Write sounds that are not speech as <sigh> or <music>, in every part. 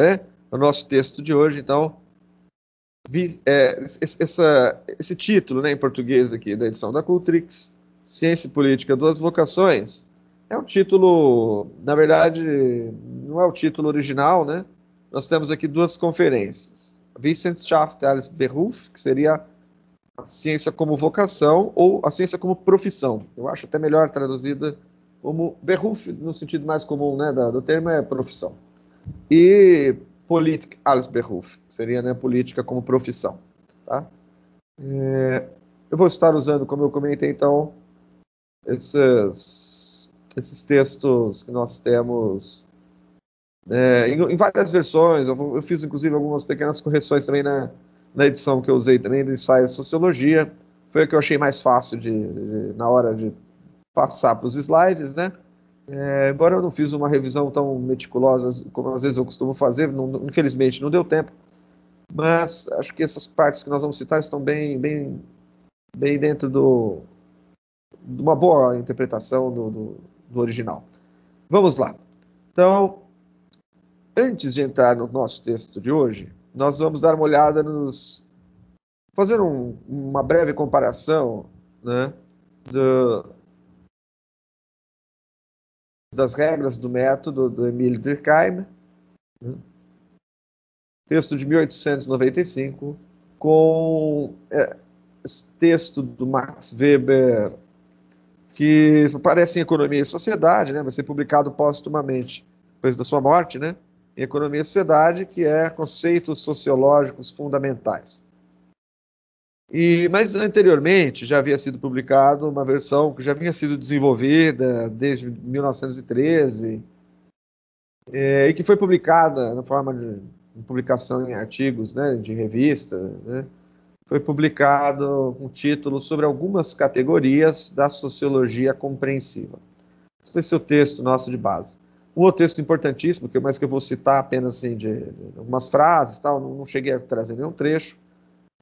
né? O nosso texto de hoje, então, é, essa, esse título né, em português aqui da edição da Cultrix, Ciência e Política, Duas Vocações, é um título, na verdade, não é o título original, né? Nós temos aqui duas conferências. Wissenschaft als Beruf, que seria a ciência como vocação ou a ciência como profissão. Eu acho até melhor traduzida como Beruf, no sentido mais comum né, do termo, é profissão. E Politik als Beruf, seria né, política como profissão. Tá? É, eu vou estar usando, como eu comentei, então, esses, esses textos que nós temos é, em, em, várias versões. Eu, eu, fiz, inclusive, algumas pequenas correções também na, na edição que eu usei também do ensaio Sociologia. Foi o que eu achei mais fácil de, de na hora de passar para os slides, né? É, embora eu não fiz uma revisão tão meticulosa como às vezes eu costumo fazer, não, infelizmente não deu tempo, mas acho que essas partes que nós vamos citar estão bem, bem, bem dentro do, de uma boa interpretação do, do, do original. Vamos lá. Então, antes de entrar no nosso texto de hoje, nós vamos dar uma olhada nos. fazer um, uma breve comparação né, do, das regras do método do Emílio Durkheim, né? texto de 1895, com é, texto do Max Weber, que aparece em Economia e Sociedade, né? vai ser publicado póstumamente depois da sua morte, né? em Economia e Sociedade, que é conceitos sociológicos fundamentais. E, mas anteriormente já havia sido publicado uma versão que já vinha sido desenvolvida desde 1913 é, e que foi publicada na forma de publicação em artigos, né, de revista, né, foi publicado um título sobre algumas categorias da sociologia compreensiva. Esse foi seu texto nosso de base. Um outro texto importantíssimo, que mais que eu vou citar apenas assim, de, algumas frases, tal, não cheguei a trazer nenhum trecho,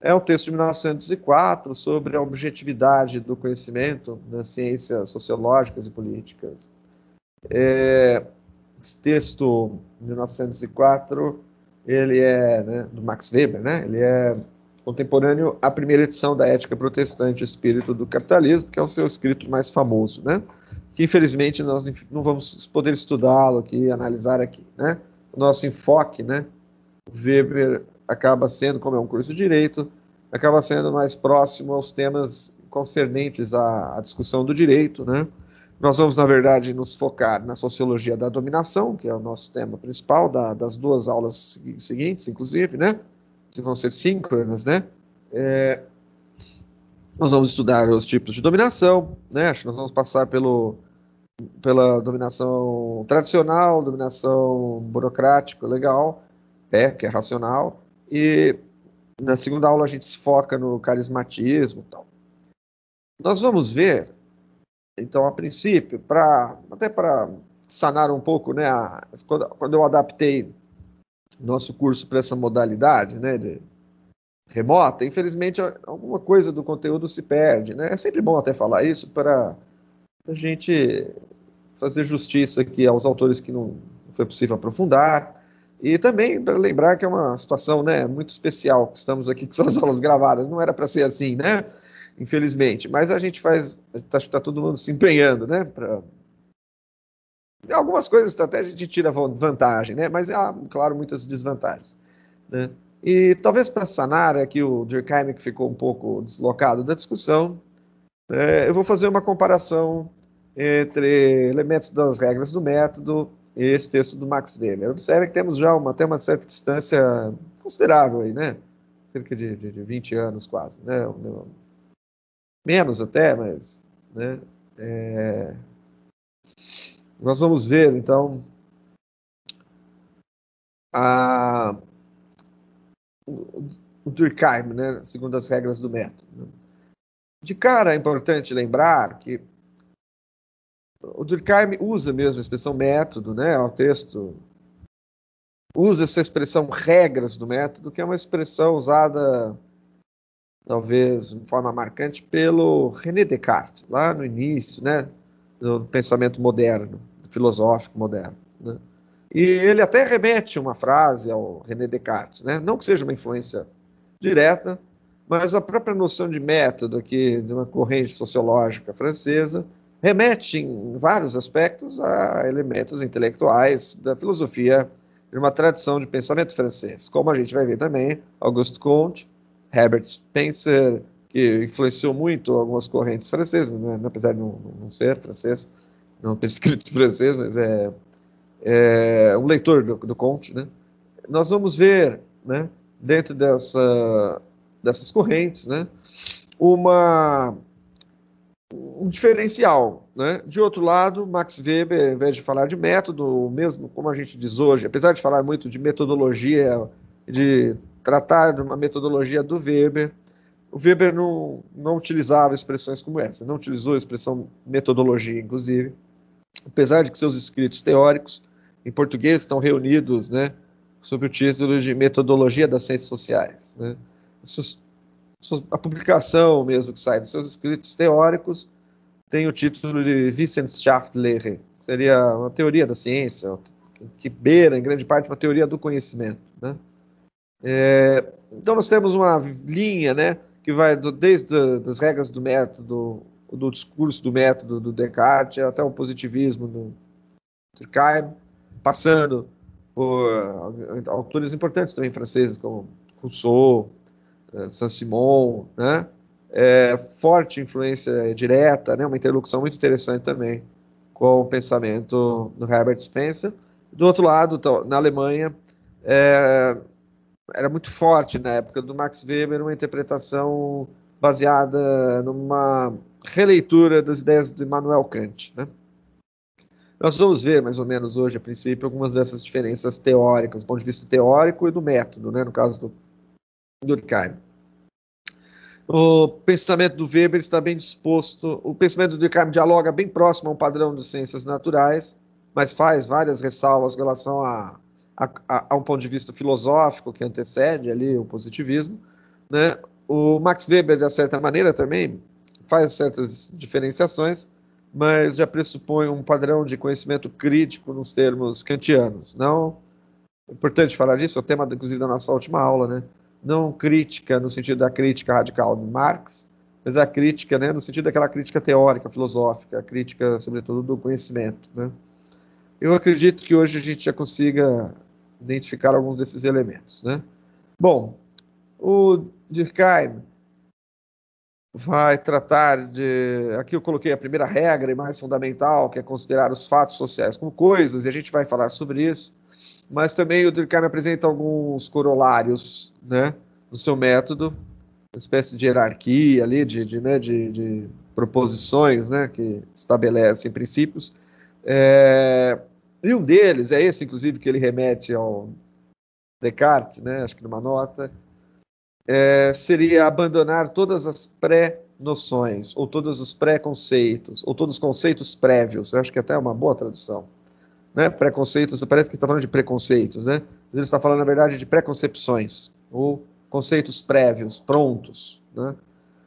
é um texto de 1904 sobre a objetividade do conhecimento nas ciências sociológicas e políticas. É, esse texto, de 1904, ele é né, do Max Weber, né? Ele é contemporâneo à primeira edição da Ética Protestante, o Espírito do Capitalismo, que é o seu escrito mais famoso, né? Que infelizmente nós não vamos poder estudá-lo aqui, analisar aqui, né? O nosso enfoque, né? Weber acaba sendo, como é um curso de direito, acaba sendo mais próximo aos temas concernentes à, à discussão do direito, né? Nós vamos, na verdade, nos focar na sociologia da dominação, que é o nosso tema principal da, das duas aulas seguintes, inclusive, né? Que vão ser síncronas, né? É, nós vamos estudar os tipos de dominação, né? Acho que nós vamos passar pelo, pela dominação tradicional, dominação burocrática, legal, é, que é racional, e na segunda aula a gente se foca no carismatismo tal. Nós vamos ver, então, a princípio, para até para sanar um pouco, né, a, quando, quando eu adaptei nosso curso para essa modalidade né, de remota, infelizmente alguma coisa do conteúdo se perde. Né? É sempre bom até falar isso para a gente fazer justiça aqui aos autores que não foi possível aprofundar e também para lembrar que é uma situação né, muito especial que estamos aqui, que são as aulas gravadas, não era para ser assim, né? Infelizmente. Mas a gente faz, está tá todo mundo se empenhando, né? Pra... Algumas coisas até a gente tira vantagem, né? Mas há, claro, muitas desvantagens. Né? E talvez para sanar aqui o Durkheim, que ficou um pouco deslocado da discussão, é, eu vou fazer uma comparação entre elementos das regras do método esse texto do Max Weber. Observe que temos já uma, até uma certa distância considerável aí, né? Cerca de, de, de 20 anos quase, né? Menos até, mas, né? É... Nós vamos ver, então, a... o Durkheim, né? Segundo as regras do método. De cara, é importante lembrar que o Durkheim usa mesmo a expressão método, né, O texto, usa essa expressão regras do método, que é uma expressão usada, talvez, de forma marcante, pelo René Descartes, lá no início, né, do pensamento moderno, filosófico moderno, né. E ele até remete uma frase ao René Descartes, né? não que seja uma influência direta, mas a própria noção de método aqui de uma corrente sociológica francesa remete em vários aspectos a elementos intelectuais da filosofia de uma tradição de pensamento francês, como a gente vai ver também Auguste Comte, Herbert Spencer, que influenciou muito algumas correntes francesas, né? apesar de não, não, ser francês, não ter <laughs> escrito francês, mas é, é um leitor do, do Comte, né? Nós vamos ver, né, dentro dessa, dessas correntes, né, uma um diferencial. Né? De outro lado, Max Weber, ao invés de falar de método, mesmo como a gente diz hoje, apesar de falar muito de metodologia, de tratar de uma metodologia do Weber, o Weber não, não utilizava expressões como essa, não utilizou a expressão metodologia, inclusive, apesar de que seus escritos teóricos em português estão reunidos né, sob o título de Metodologia das Ciências Sociais. Né? a publicação mesmo que sai dos seus escritos teóricos tem o título de Wissenschaftslehre, que seria uma teoria da ciência, que beira, em grande parte, uma teoria do conhecimento. Né? É, então, nós temos uma linha né, que vai do, desde as regras do método, do discurso do método do Descartes, até o positivismo do Durkheim, passando por autores importantes também franceses, como Rousseau, eh, Saint-Simon, né? é, forte influência direta, né, uma interlocução muito interessante também com o pensamento do Herbert Spencer. Do outro lado, então, na Alemanha, é, era muito forte na época do Max Weber uma interpretação baseada numa releitura das ideias de Immanuel Kant. Né? Nós vamos ver, mais ou menos hoje, a princípio, algumas dessas diferenças teóricas, do ponto de vista teórico e do método, né, no caso do Durkheim. O pensamento do Weber está bem disposto, o pensamento do Descartes dialoga bem próximo a um padrão de ciências naturais, mas faz várias ressalvas em relação a, a, a, um ponto de vista filosófico que antecede ali o positivismo. Né? O Max Weber, de certa maneira, também faz certas diferenciações, mas já pressupõe um padrão de conhecimento crítico nos termos kantianos. Não é importante falar disso, é o tema, inclusive, da nossa última aula, né? não crítica no sentido da crítica radical de Marx, mas a crítica, né, no sentido daquela crítica teórica, filosófica, a crítica, sobretudo, do conhecimento. Né? Eu acredito que hoje a gente já consiga identificar alguns desses elementos. Né? Bom, o Durkheim vai tratar de. Aqui eu coloquei a primeira regra e mais fundamental, que é considerar os fatos sociais como coisas, e a gente vai falar sobre isso mas também o Durkheim apresenta alguns corolários né, no seu método, uma espécie de hierarquia ali, de, de, né, de, de proposições né, que estabelecem princípios. É, e um deles é esse, inclusive, que ele remete ao Descartes, né, acho que numa nota, é, seria abandonar todas as pré-noções, ou todos os pré-conceitos, ou todos os conceitos prévios. Eu acho que é até é uma boa tradução né? Preconceitos, parece que está falando de preconceitos, né? Ele está falando, na verdade, de preconcepções, ou conceitos prévios, prontos, né?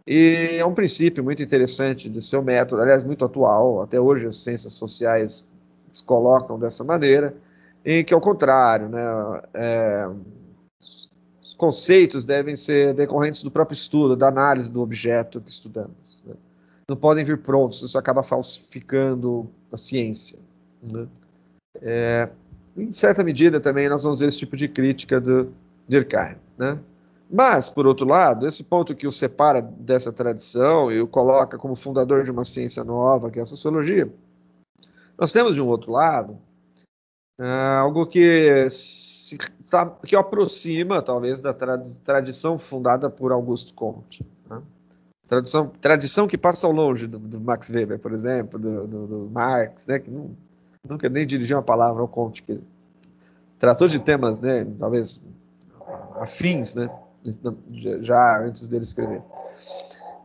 E é um princípio muito interessante de seu método, aliás, muito atual, até hoje as ciências sociais se colocam dessa maneira, em que, ao contrário, né? É, os conceitos devem ser decorrentes do próprio estudo, da análise do objeto que estudamos. Né? Não podem vir prontos, isso acaba falsificando a ciência. Né? É, em certa medida também nós vamos ver esse tipo de crítica do Durkheim, né? Mas, por outro lado, esse ponto que o separa dessa tradição e o coloca como fundador de uma ciência nova, que é a sociologia, nós temos de um outro lado é, algo que, se, que aproxima, talvez, da tradição fundada por Augusto Comte. Né? Tradição, tradição que passa ao longe do, do, Max Weber, por exemplo, do, do, do Marx, né? que não, nunca nem dirigiu uma palavra ao Conte, que tratou de temas, né, talvez afins, né, já antes dele escrever.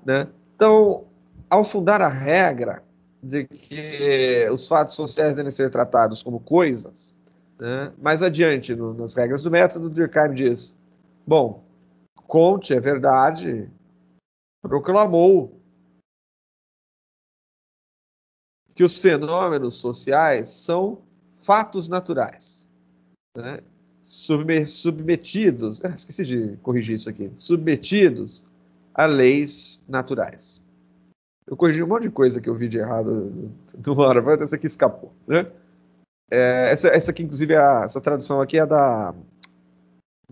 Né? Então, ao fundar a regra de que os fatos sociais devem ser tratados como coisas, né? mais adiante, no, nas regras do método, Durkheim diz: bom, Conte, é verdade, proclamou que os fenômenos sociais são fatos naturais, né? submetidos, ah, esqueci de corrigir isso aqui, submetidos a leis naturais. Eu corrigi um monte de coisa que eu vi de errado <laughs> do Laura, mas essa aqui escapou, né? É, essa, essa aqui, inclusive, a, essa tradução aqui é da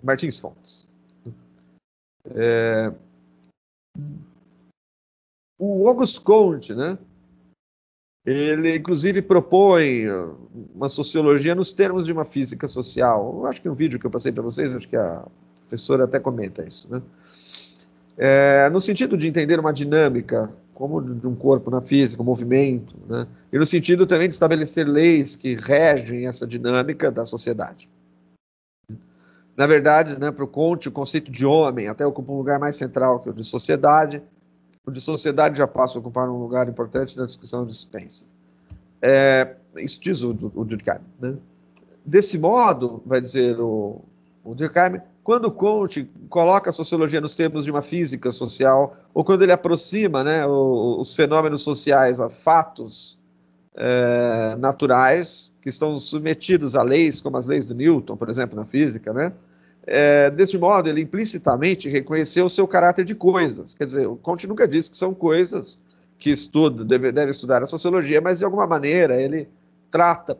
Martins Fontes. É, o Auguste Comte, né? Ele, inclusive, propõe uma sociologia nos termos de uma física social. Eu acho que um vídeo que eu passei para vocês, acho que a professora até comenta isso. Né? É, no sentido de entender uma dinâmica, como de um corpo na física, um movimento, né? e no sentido também de estabelecer leis que regem essa dinâmica da sociedade. Na verdade, né, para o Conte, o conceito de homem até ocupa um lugar mais central que o de sociedade, o tipo, de sociedade já passa a ocupar um lugar importante na discussão de Spencer. É, isso diz o, o Durkheim. Né? Desse modo, vai dizer o, o Durkheim, quando Kant coloca a sociologia nos termos de uma física social, ou quando ele aproxima né, os fenômenos sociais a fatos é, naturais que estão submetidos a leis, como as leis do Newton, por exemplo, na física, né? É, desse modo, ele implicitamente reconheceu o seu caráter de coisas. Quer dizer, o Conte nunca disse que são coisas que estuda, deve, deve estudar a sociologia, mas de alguma maneira ele trata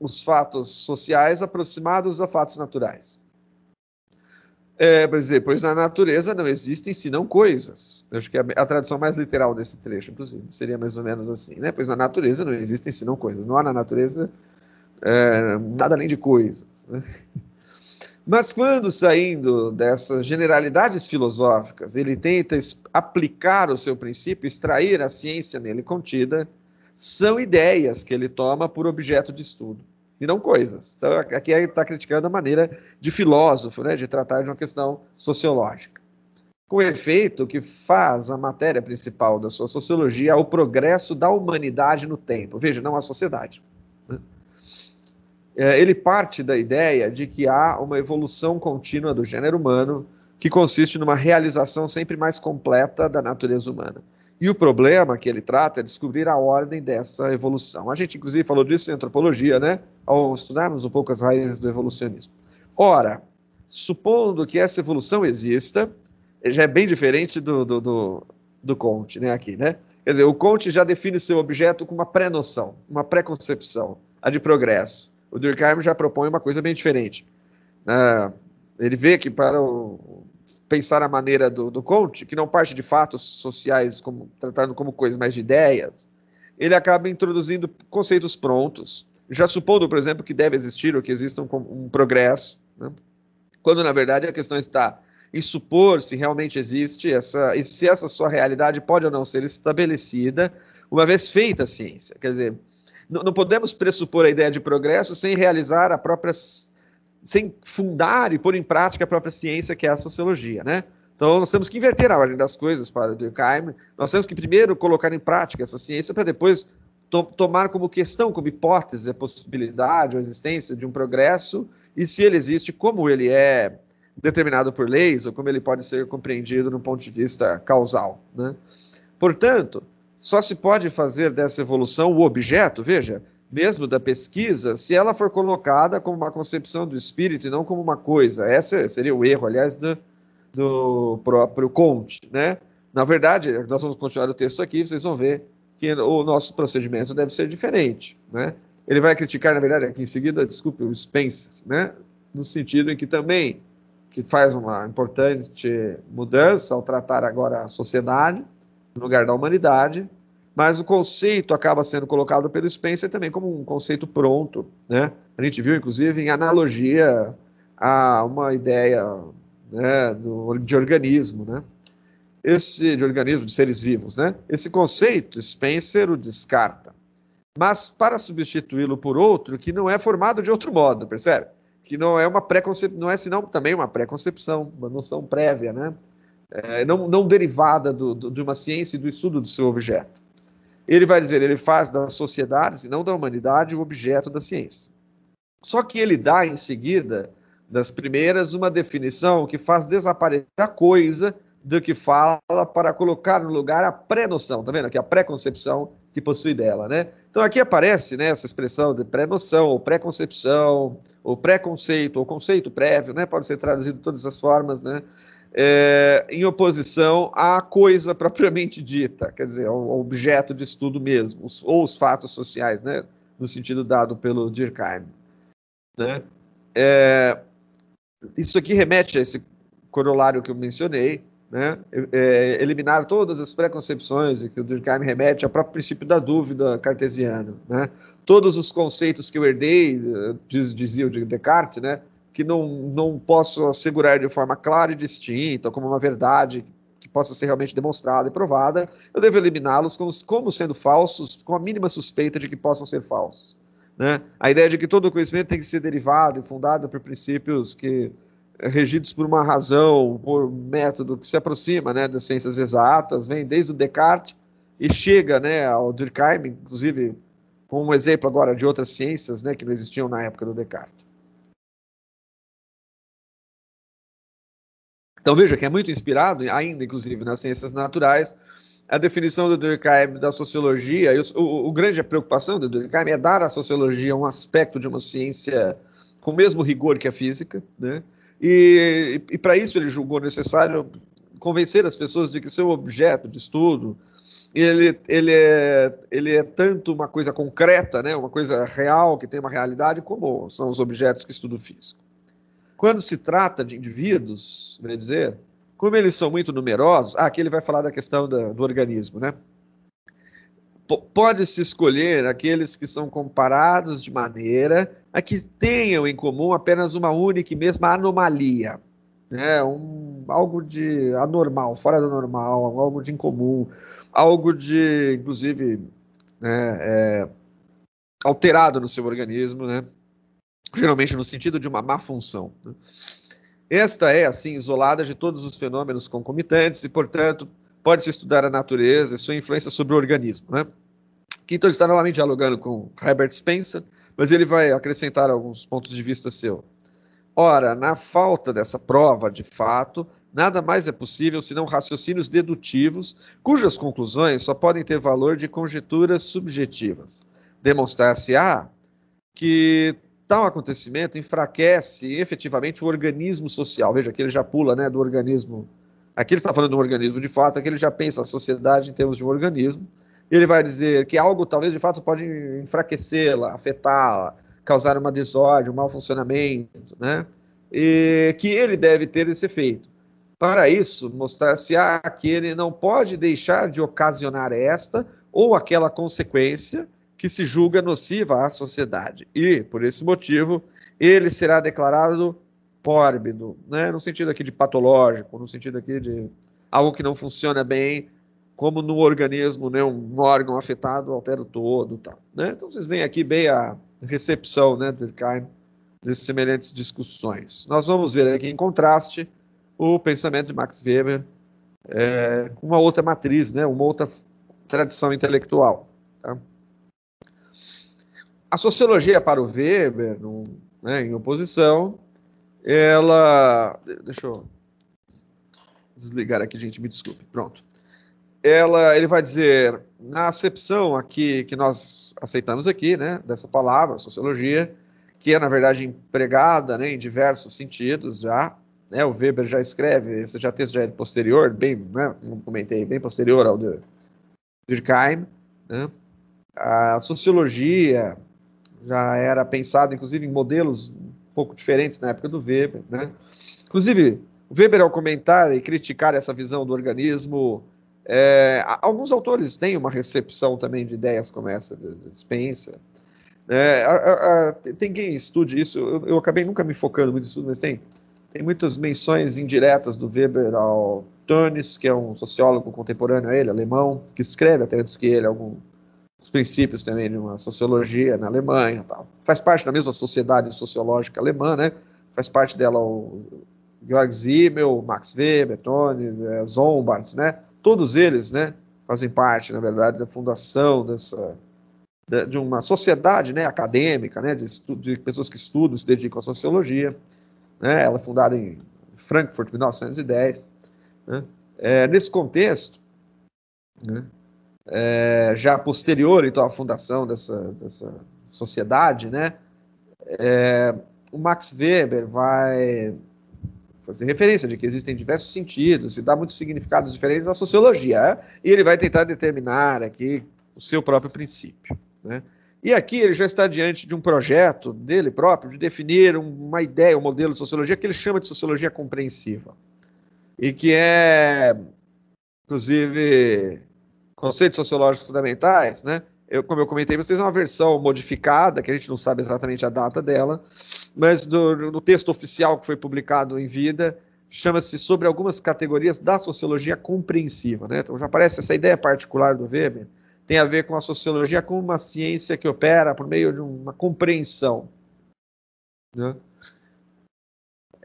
os fatos sociais aproximados a fatos naturais. É, por exemplo, pois na natureza não existem senão coisas. Eu acho que é a, a tradução mais literal desse trecho, inclusive, seria mais ou menos assim, né? Pois na natureza não existem senão coisas. Não há na natureza é, nada além de coisas. Né? <laughs> Mas quando saindo dessas generalidades filosóficas, ele tenta aplicar o seu princípio, extrair a ciência nele contida, são ideias que ele toma por objeto de estudo e não coisas. Então, aqui ele está criticando a maneira de filósofo, né, de tratar de uma questão sociológica. Com efeito, o que faz a matéria principal da sua sociologia é o progresso da humanidade no tempo. Veja, não a sociedade. É, ele parte da ideia de que há uma evolução contínua do gênero humano que consiste numa realização sempre mais completa da natureza humana. E o problema que ele trata é descobrir a ordem dessa evolução. A gente, inclusive, falou disso em antropologia, né? Ao estudarmos um pouco as raízes do evolucionismo. Ora, supondo que essa evolução exista, já é bem diferente do, do, do, do Conte, né? Aqui, né? Quer dizer, o Conte já define seu objeto com uma pré-noção, uma pré-concepção, a de progresso o Durkheim já propõe uma coisa bem diferente. Uh, ele vê que para o, pensar a maneira do, do Conte, que não parte de fatos sociais, como, tratando como coisas mais de ideias, ele acaba introduzindo conceitos prontos, já supondo, por exemplo, que deve existir ou que exista um, um progresso, né? quando na verdade a questão está em supor se realmente existe essa e se essa sua realidade pode ou não ser estabelecida uma vez feita a ciência. Quer dizer, não, não podemos pressupor a ideia de progresso sem realizar a própria. sem fundar e pôr em prática a própria ciência que é a sociologia, né? Então, nós temos que inverter a ordem das coisas para Durkheim. Nós temos que primeiro colocar em prática essa ciência para depois to tomar como questão, como hipótese, a possibilidade ou a existência de um progresso e se ele existe, como ele é determinado por leis ou como ele pode ser compreendido no ponto de vista causal. Né? Portanto, só se pode fazer dessa evolução o objeto, veja, mesmo da pesquisa, se ela for colocada como uma concepção do espírito e não como uma coisa. Esse seria o erro, aliás, do, do próprio Comte, né? Na verdade, nós vamos continuar o texto aqui, vocês vão ver que o nosso procedimento deve ser diferente, né? Ele vai criticar, na verdade, aqui em seguida, desculpe, o Spencer, né? No sentido em que também que faz uma importante mudança ao tratar agora a sociedade, no lugar da humanidade, mas o conceito acaba sendo colocado pelo Spencer também como um conceito pronto, né? A gente viu, inclusive, em analogia a uma ideia né, do, de organismo, né? Esse de organismo de seres vivos, né? Esse conceito Spencer o descarta, mas para substituí-lo por outro que não é formado de outro modo, percebe? Que não é uma preconcep... não é senão também uma preconcepção, uma noção prévia, né? é, não, não derivada do, do, de uma ciência e do estudo do seu objeto. Ele vai dizer, ele faz das sociedades e não da humanidade o objeto da ciência. Só que ele dá em seguida, das primeiras, uma definição que faz desaparecer a coisa do que fala para colocar no lugar a pré-noção, tá vendo aqui? A pré-concepção que possui dela, né? Então aqui aparece, né, essa expressão de pré-noção, ou pré-concepção, ou pré-conceito, ou conceito prévio, né? Pode ser traduzido de todas as formas, né? é, em oposição à coisa propriamente dita, quer dizer, ao objeto de estudo mesmo, os, ou os fatos sociais, né, no sentido dado pelo Durkheim. Né? É, isso aqui remete a esse corolário que eu mencionei, né? É, é eliminar todas as preconcepções que o Durkheim remete ao próprio princípio da dúvida cartesiano, né? Todos os conceitos que eu herdei, eh, diz, dizia o Descartes, né? que não, não posso assegurar de forma clara e distinta, como uma verdade que possa ser realmente demonstrada e provada, eu devo eliminá-los como, como sendo falsos, com a mínima suspeita de que possam ser falsos. Né? A ideia de que todo conhecimento tem que ser derivado e fundado por princípios que eh, regidos por uma razão, por método que se aproxima né, das ciências exatas, vem desde o Descartes e chega né, ao Durkheim, inclusive com um exemplo agora de outras ciências né, que não existiam na época do Descartes. Então veja que é muito inspirado, ainda inclusive nas ciências naturais, a definição do Durkheim da sociologia, e o, o, o grande preocupação do Durkheim é dar à sociologia um aspecto de uma ciência com o mesmo rigor que a física, né? e, e, e para isso ele julgou necessário convencer as pessoas de que seu objeto de estudo ele, ele, é, ele é tanto uma coisa concreta, né, uma coisa real, que tem uma realidade, como são os objetos que estudo físico. Quando se trata de indivíduos, quer dizer, como eles são muito numerosos, ah, aqui ele vai falar da questão da, do organismo, né? Pode-se escolher aqueles que são comparados de maneira a que tenham em comum apenas uma única e mesma anomalia, né? um, algo de anormal, fora do normal, algo de incomum, algo de, inclusive, né, é, alterado no seu organismo, né? geralmente no sentido de uma má função. Né? Esta é, assim, isolada de todos os fenômenos concomitantes e, portanto, pode-se estudar a natureza e sua influência sobre o organismo. Né? está novamente dialogando com Herbert Spencer, mas ele vai acrescentar alguns pontos de vista seu. Ora, na falta dessa prova de fato, nada mais é possível senão raciocínios dedutivos, cujas conclusões só podem ter valor de conjecturas subjetivas. Demonstrar-se-á que tal acontecimento enfraquece efetivamente o organismo social. Veja que ele já pula né, do organismo. Aqui ele está falando do organismo de fato, aqui ele já pensa a sociedade em termos de um organismo. Ele vai dizer que algo talvez de fato pode enfraquecê-la, afetá-la, causar uma desordem, um mau funcionamento, né? E que ele deve ter esse efeito. Para isso, mostrar-se a que ele não pode deixar de ocasionar esta ou aquela consequência que se julga nociva à sociedade. E, por esse motivo, ele será declarado pórbido, né? no sentido aqui de patológico, no sentido aqui de algo que não funciona bem, como no organismo, né? um órgão afetado altera o todo. Tal, né? Então, vocês veem aqui bem a recepção né, de Durkheim de semelhantes discussões. Nós vamos ver aqui em contraste o pensamento de Max Weber eh, com é, uma outra matriz, né, uma outra tradição intelectual. Tá? A sociologia para o Weber, no né, em oposição, ela. Deixa eu desligar aqui, gente, me desculpe. Pronto. Ela, ele vai dizer, na acepção aqui que nós aceitamos aqui, né, dessa palavra, sociologia, que é, na verdade, empregada né, em diversos sentidos já, né, o Weber já escreve, esse já texto já é posterior, bem, né, como comentei, bem posterior ao de Durkheim, né, a sociologia já era pensado, inclusive, em modelos um pouco diferentes na época do Weber. Né? Inclusive, Weber, ao comentar e criticar essa visão do organismo, é, alguns autores têm uma recepção também de ideias como essa, de, de dispensa. É, a, a, tem quem estude isso, eu, eu, acabei nunca me focando muito nisso, mas tem, tem muitas menções indiretas do Weber ao Tönnies, que é um sociólogo contemporâneo a ele, alemão, que escreve até antes que ele algum, os princípios também de uma sociologia na Alemanha. Tal. Faz parte da mesma sociedade sociológica alemã, né? faz parte dela o Georg Simmel, Max Weber, Tony, é, Zombart, né? todos eles né, fazem parte, na verdade, da fundação dessa de uma sociedade né, acadêmica, né, de, de pessoas que estudam, se dedicam à sociologia. Né, ela é fundada em Frankfurt, 1910. Né, é, nesse contexto, né, é, já posterior então à fundação dessa, dessa sociedade, né? É, o Max Weber vai fazer referência de que existem diversos sentidos e dá muitos significados diferentes à sociologia, é, e ele vai tentar determinar aqui o seu próprio princípio, né? E aqui ele já está diante de um projeto dele próprio de definir uma ideia, um modelo de sociologia que ele chama de sociologia compreensiva. E que é, inclusive, conceitos sociológicos fundamentais, né? Eu, como eu comentei, vocês é uma versão modificada, que a gente não sabe exatamente a data dela, mas do, no texto oficial que foi publicado em vida, chama-se Sobre algumas categorias da sociologia compreensiva. Né? Então já aparece essa ideia particular do Weber, tem a ver com a sociologia como uma ciência que opera por meio de uma compreensão. Né?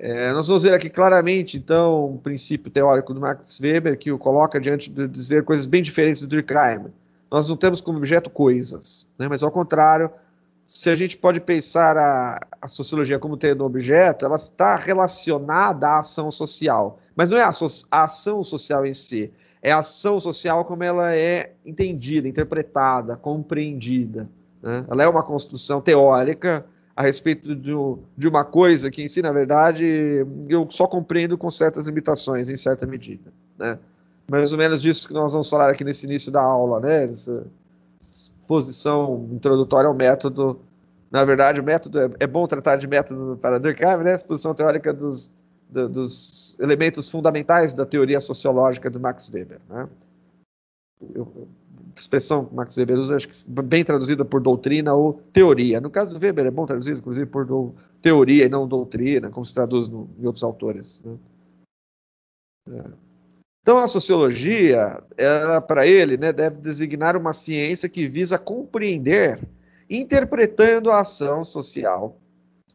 É, nós vamos ver aqui claramente, então, um princípio teórico do Max Weber que o coloca diante de dizer coisas bem diferentes do crime. Nós não temos como objeto coisas, né? mas ao contrário, se a gente pode pensar a, a sociologia como tendo objeto, ela está relacionada à ação social. Mas não é a, so a ação social em si, é a ação social como ela é entendida, interpretada, compreendida. Né? Ela é uma construção teórica a respeito do, de uma coisa que, em si, na verdade, eu só compreendo com certas limitações, em certa medida. Né? Mais ou menos disso que nós vamos falar aqui nesse início da aula, né? Essa exposição introdutória ao método. Na verdade, o método é, é bom tratar de método para Durkheim, né? A exposição teórica dos, do, dos elementos fundamentais da teoria sociológica do Max Weber, né? Eu, expressão que Max Weber usa, acho que bem traduzida por doutrina ou teoria. No caso do Weber, é bom traduzido, inclusive, por do, teoria e não doutrina, como se traduz no, em outros autores. Né? É. Então, a sociologia, para ele, né, deve designar uma ciência que visa compreender, interpretando a ação social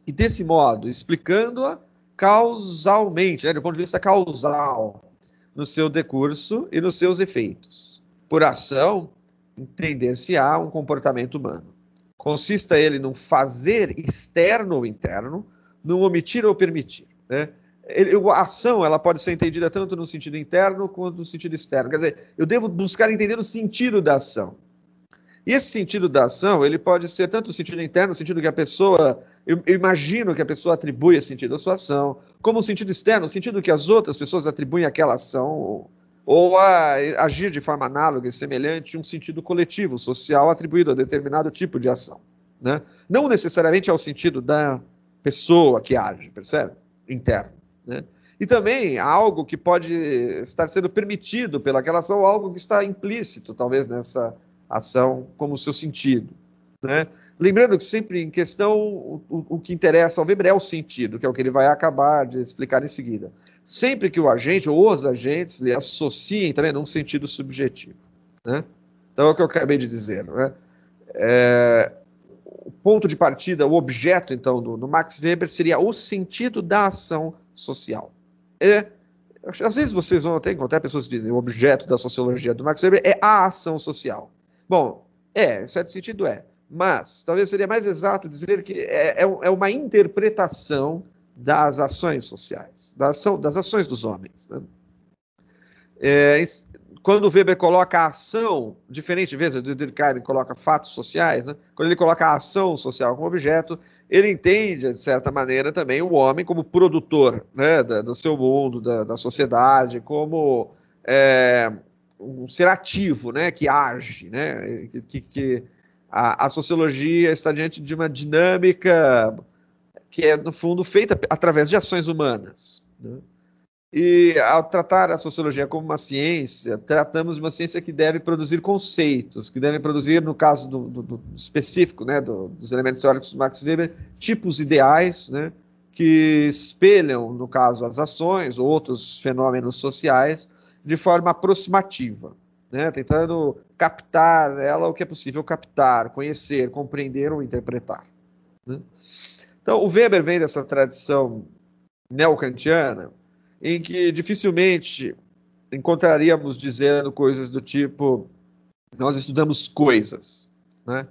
e, desse modo, explicando-a causalmente, né, do ponto de vista causal, no seu decurso e nos seus efeitos por ação, entender-se-á um comportamento humano. Consista ele num fazer externo ou interno, num omitir ou permitir. Né? Ele, a ação ela pode ser entendida tanto no sentido interno quanto no sentido externo. Quer dizer, eu devo buscar entender o sentido da ação. E esse sentido da ação, ele pode ser tanto o sentido interno, o sentido que a pessoa, eu, eu imagino que a pessoa atribui esse sentido à sua ação, como o sentido externo, o sentido que as outras pessoas atribuem àquela ação, ou, ou a agir de forma análoga e semelhante um sentido coletivo, social atribuído a determinado tipo de ação. Né? Não necessariamente ao sentido da pessoa que age, percebe? Interno. Né? E também algo que pode estar sendo permitido pelaquela ação, algo que está implícito, talvez, nessa ação como seu sentido. Né? Lembrando que sempre em questão o, o, que interessa ao Weber é o sentido, que é o que ele vai acabar de explicar em seguida. Sempre que o agente ou os agentes lhe associem também num sentido subjetivo. Né? Então é o que eu acabei de dizer. Né? É, o ponto de partida, o objeto, então, do, do, Max Weber seria o sentido da ação social. É, às vezes vocês vão até encontrar pessoas que dizem o objeto da sociologia do Max Weber é a ação social. Bom, é, em certo sentido é mas talvez seria mais exato dizer que é, é, é uma interpretação das ações sociais, da ação, das ações dos homens. Né? É, quando Weber coloca a ação, diferente vezes do Durkheim coloca fatos sociais, né? quando ele coloca a ação social como objeto, ele entende, de certa maneira, também o homem como produtor né? da, do seu mundo, da, da sociedade, como é, um ser ativo, né? que age, né? que, que, que a, a sociologia está diante de uma dinâmica que é, no fundo, feita através de ações humanas. Né? E ao tratar a sociologia como uma ciência, tratamos de uma ciência que deve produzir conceitos, que deve produzir, no caso do, do, do específico, né, do, dos elementos teóricos do Max Weber, tipos ideais, né, que espelham, no caso, as ações ou outros fenômenos sociais de forma aproximativa né, tentando captar ela o que é possível captar, conhecer, compreender ou interpretar. Né? Então, o Weber vem dessa tradição neocantiana em que dificilmente encontraríamos dizendo coisas do tipo nós estudamos coisas, né?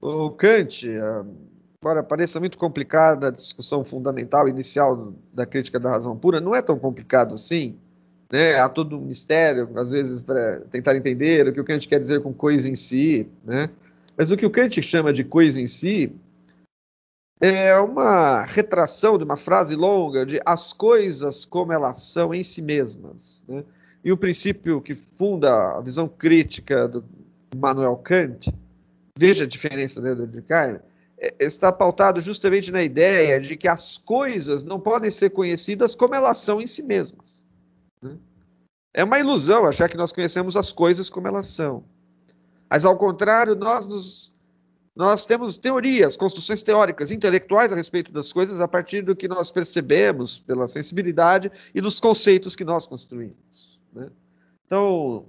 O Kant, ah, embora pareça muito complicada a discussão fundamental inicial da crítica da razão pura, não é tão complicado assim né, há todo um mistério, às vezes, para tentar entender o que o Kant quer dizer com coisa em si. Né? Mas o que o Kant chama de coisa em si é uma retração de uma frase longa de as coisas como elas são em si mesmas. Né? E o princípio que funda a visão crítica do Manuel Kant, veja a diferença dentro de Kant, está pautado justamente na ideia de que as coisas não podem ser conhecidas como elas são em si mesmas. É uma ilusão achar que nós conhecemos as coisas como elas são. Mas, ao contrário, nós, nos, nós temos teorias, construções teóricas, intelectuais a respeito das coisas a partir do que nós percebemos pela sensibilidade e dos conceitos que nós construímos. Né? Então,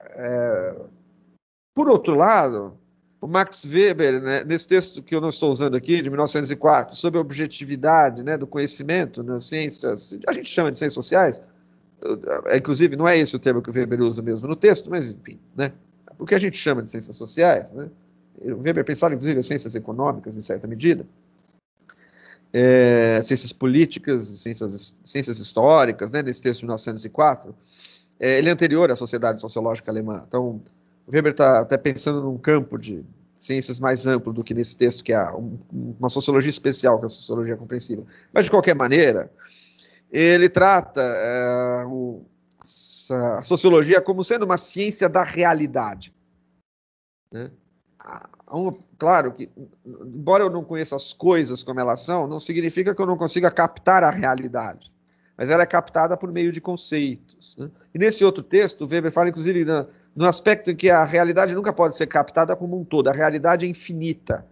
é, por outro lado, o Max Weber, né, nesse texto que eu não estou usando aqui, de 1904, sobre a objetividade né, do conhecimento nas ciências, a gente chama de ciências sociais, é, inclusive, não é esse o termo que o Weber usa mesmo no texto, mas enfim, né? O que a gente chama de ciências sociais, né? O Weber pensava, inclusive, em ciências econômicas, em certa medida, é, ciências políticas, ciências, ciências históricas, né? Nesse texto de 1904, é, ele é anterior à Sociedade Sociológica Alemã. Então, o Weber está até tá pensando num campo de ciências mais amplo do que nesse texto, que é uma sociologia especial, que é a sociologia compreensiva. Mas, de qualquer maneira, ele trata é, o, a sociologia como sendo uma ciência da realidade. Né? Ah, um, claro que, embora eu não conheça as coisas como elas são, não significa que eu não consiga captar a realidade. Mas ela é captada por meio de conceitos. Né? E nesse outro texto, o Weber fala, inclusive, no aspecto em que a realidade nunca pode ser captada como um todo, a realidade é infinita.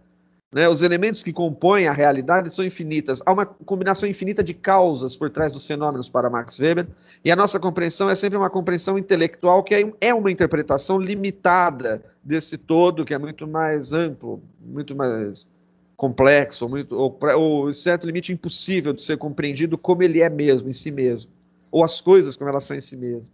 Né? Os elementos que compõem a realidade são infinitas. Há uma combinação infinita de causas por trás dos fenômenos para Max Weber, e a nossa compreensão é sempre uma compreensão intelectual que é, é uma interpretação limitada desse todo, que é muito mais amplo, muito mais complexo, muito, ou, ou certo limite impossível de ser compreendido como ele é mesmo, em si mesmo, ou as coisas como elas são em si mesmo.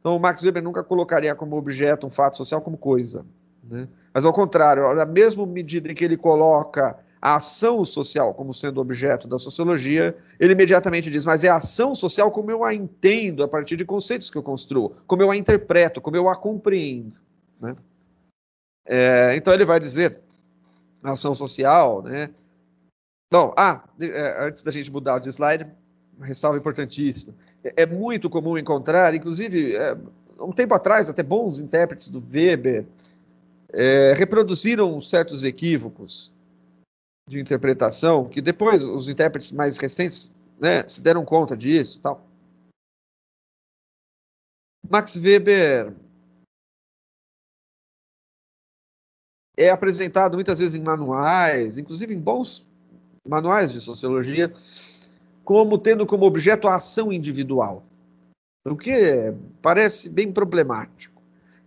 Então, o Max Weber nunca colocaria como objeto um fato social como coisa. Né? Mas, ao contrário, na mesma medida em que ele coloca a ação social como sendo objeto da sociologia, ele imediatamente diz, mas é a ação social como eu a entendo a partir de conceitos que eu construo, como eu a interpreto, como eu a compreendo. Né? É, então ele vai dizer, a ação social, né? Bom, ah, é, antes da gente mudar de slide, ressalva importantíssima. É, é, muito comum encontrar, inclusive, é, um tempo atrás, até bons intérpretes do Weber é, reproduziram certos equívocos de interpretação que depois os intérpretes mais recentes né, se deram conta disso tal. Max Weber é apresentado muitas vezes em manuais, inclusive em bons manuais de sociologia, como tendo como objeto a ação individual, o que é, parece bem problemático.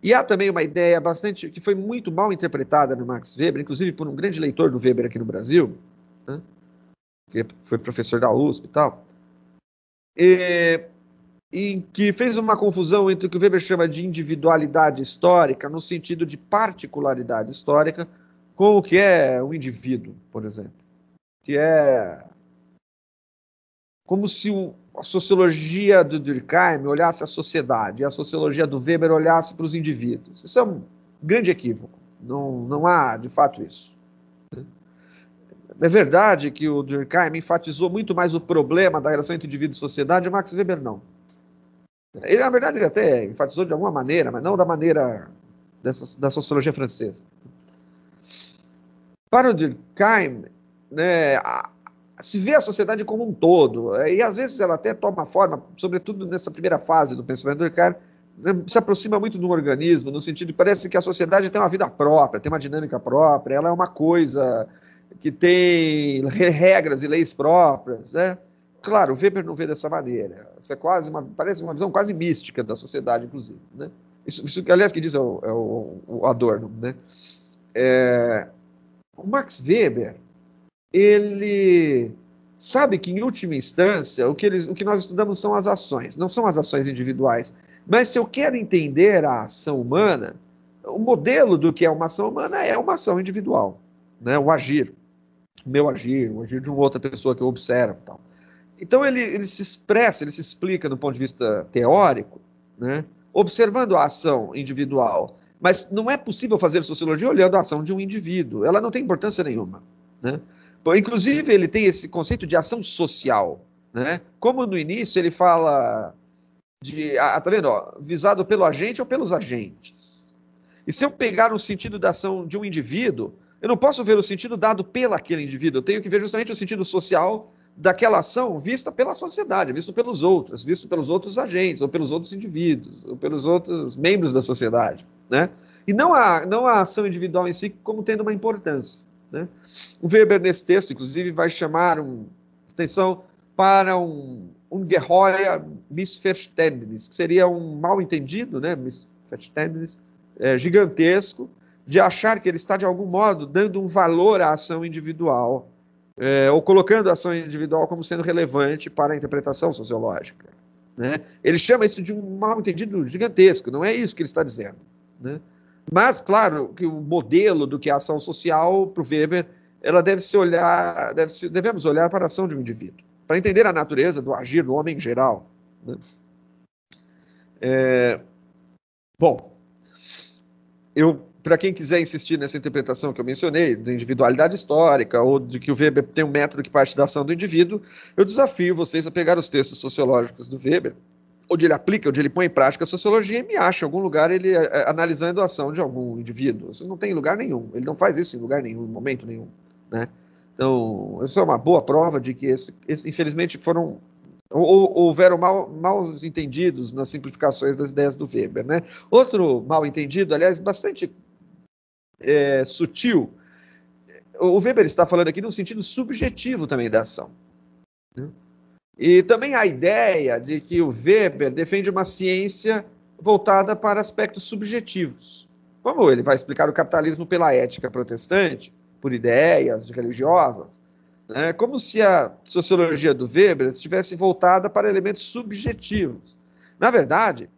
E há também uma ideia bastante que foi muito mal interpretada no Max Weber, inclusive por um grande leitor do Weber aqui no Brasil, né, que foi professor da USP e tal, e, e, que fez uma confusão entre o que o Weber chama de individualidade histórica, no sentido de particularidade histórica, com o que é um indivíduo, por exemplo, que é como se o, a sociologia do Durkheim olhasse a sociedade e a sociologia do Weber olhasse para os indivíduos. Isso é um grande equívoco. Não, não há, de fato, isso. É verdade que o Durkheim enfatizou muito mais o problema da relação entre indivíduo e sociedade, o Max Weber não. Ele, na verdade, ele até enfatizou de alguma maneira, mas não da maneira dessa, da sociologia francesa. Para o Durkheim, né, a, se vê a sociedade como um todo. É, e às vezes ela até toma forma, sobretudo nessa primeira fase do pensamento do Ricardo, né, se aproxima muito de um organismo, no sentido de parece que a sociedade tem uma vida própria, tem uma dinâmica própria, ela é uma coisa que tem regras e leis próprias, né? Claro, Weber não vê dessa maneira. Isso é quase uma, parece uma visão quase mística da sociedade, inclusive, né? Isso, isso aliás, que diz é, é o, o, o Adorno, né? É, o Max Weber, ele sabe que, em última instância, o que, eles, o que nós estudamos são as ações, não são as ações individuais. Mas se eu quero entender a ação humana, o modelo do que é uma ação humana é uma ação individual, né? o agir, o meu agir, o agir de uma outra pessoa que eu observo. Tal. Então, ele, ele se expressa, ele se explica do ponto de vista teórico, né? observando a ação individual. Mas não é possível fazer sociologia olhando a ação de um indivíduo, ela não tem importância nenhuma. Né? Inclusive, ele tem esse conceito de ação social. Né? Como no início ele fala de. Ah, tá vendo? Ó, visado pelo agente ou pelos agentes. E se eu pegar o sentido da ação de um indivíduo, eu não posso ver o sentido dado pelo aquele indivíduo. Eu tenho que ver justamente o sentido social daquela ação vista pela sociedade, visto pelos outros, visto pelos outros agentes, ou pelos outros indivíduos, ou pelos outros membros da sociedade, né? E não a, não a ação individual em si como tendo uma importância. Né? O Weber, nesse texto, inclusive, vai chamar um, atenção para um Ungeheuer Missverständnis, que seria um mal-entendido, né? Missverständnis, é, gigantesco, de achar que ele está, de algum modo, dando um valor à ação individual, é, ou colocando a ação individual como sendo relevante para a interpretação sociológica. Né? Ele chama isso de um mal-entendido gigantesco, não é isso que ele está dizendo. Né? Mas, claro, que o modelo do que é ação social, para o Weber, ela deve se olhar, deve se, devemos olhar para a ação de um indivíduo, para entender a natureza do agir do homem em geral. Né? É, bom, eu para quem quiser insistir nessa interpretação que eu mencionei, da individualidade histórica, ou de que o Weber tem um método que parte da ação do indivíduo, eu desafio vocês a pegar os textos sociológicos do Weber onde ele aplica, onde ele põe em prática a sociologia e me acha em algum lugar ele é, é, analisando a ação de algum indivíduo. Isso não tem lugar nenhum. Ele não faz isso em lugar nenhum, em momento nenhum. Né? Então, isso é uma boa prova de que, esse, esse, infelizmente, foram ou, houveram mal, mal entendidos nas simplificações das ideias do Weber. Né? Outro mal entendido, aliás, bastante é, sutil, o Weber está falando aqui de um sentido subjetivo também da ação. Né? E também a ideia de que o Weber defende uma ciência voltada para aspectos subjetivos. Como ele vai explicar o capitalismo pela ética protestante, por ideias religiosas, né? como se a sociologia do Weber estivesse voltada para elementos subjetivos. Na verdade,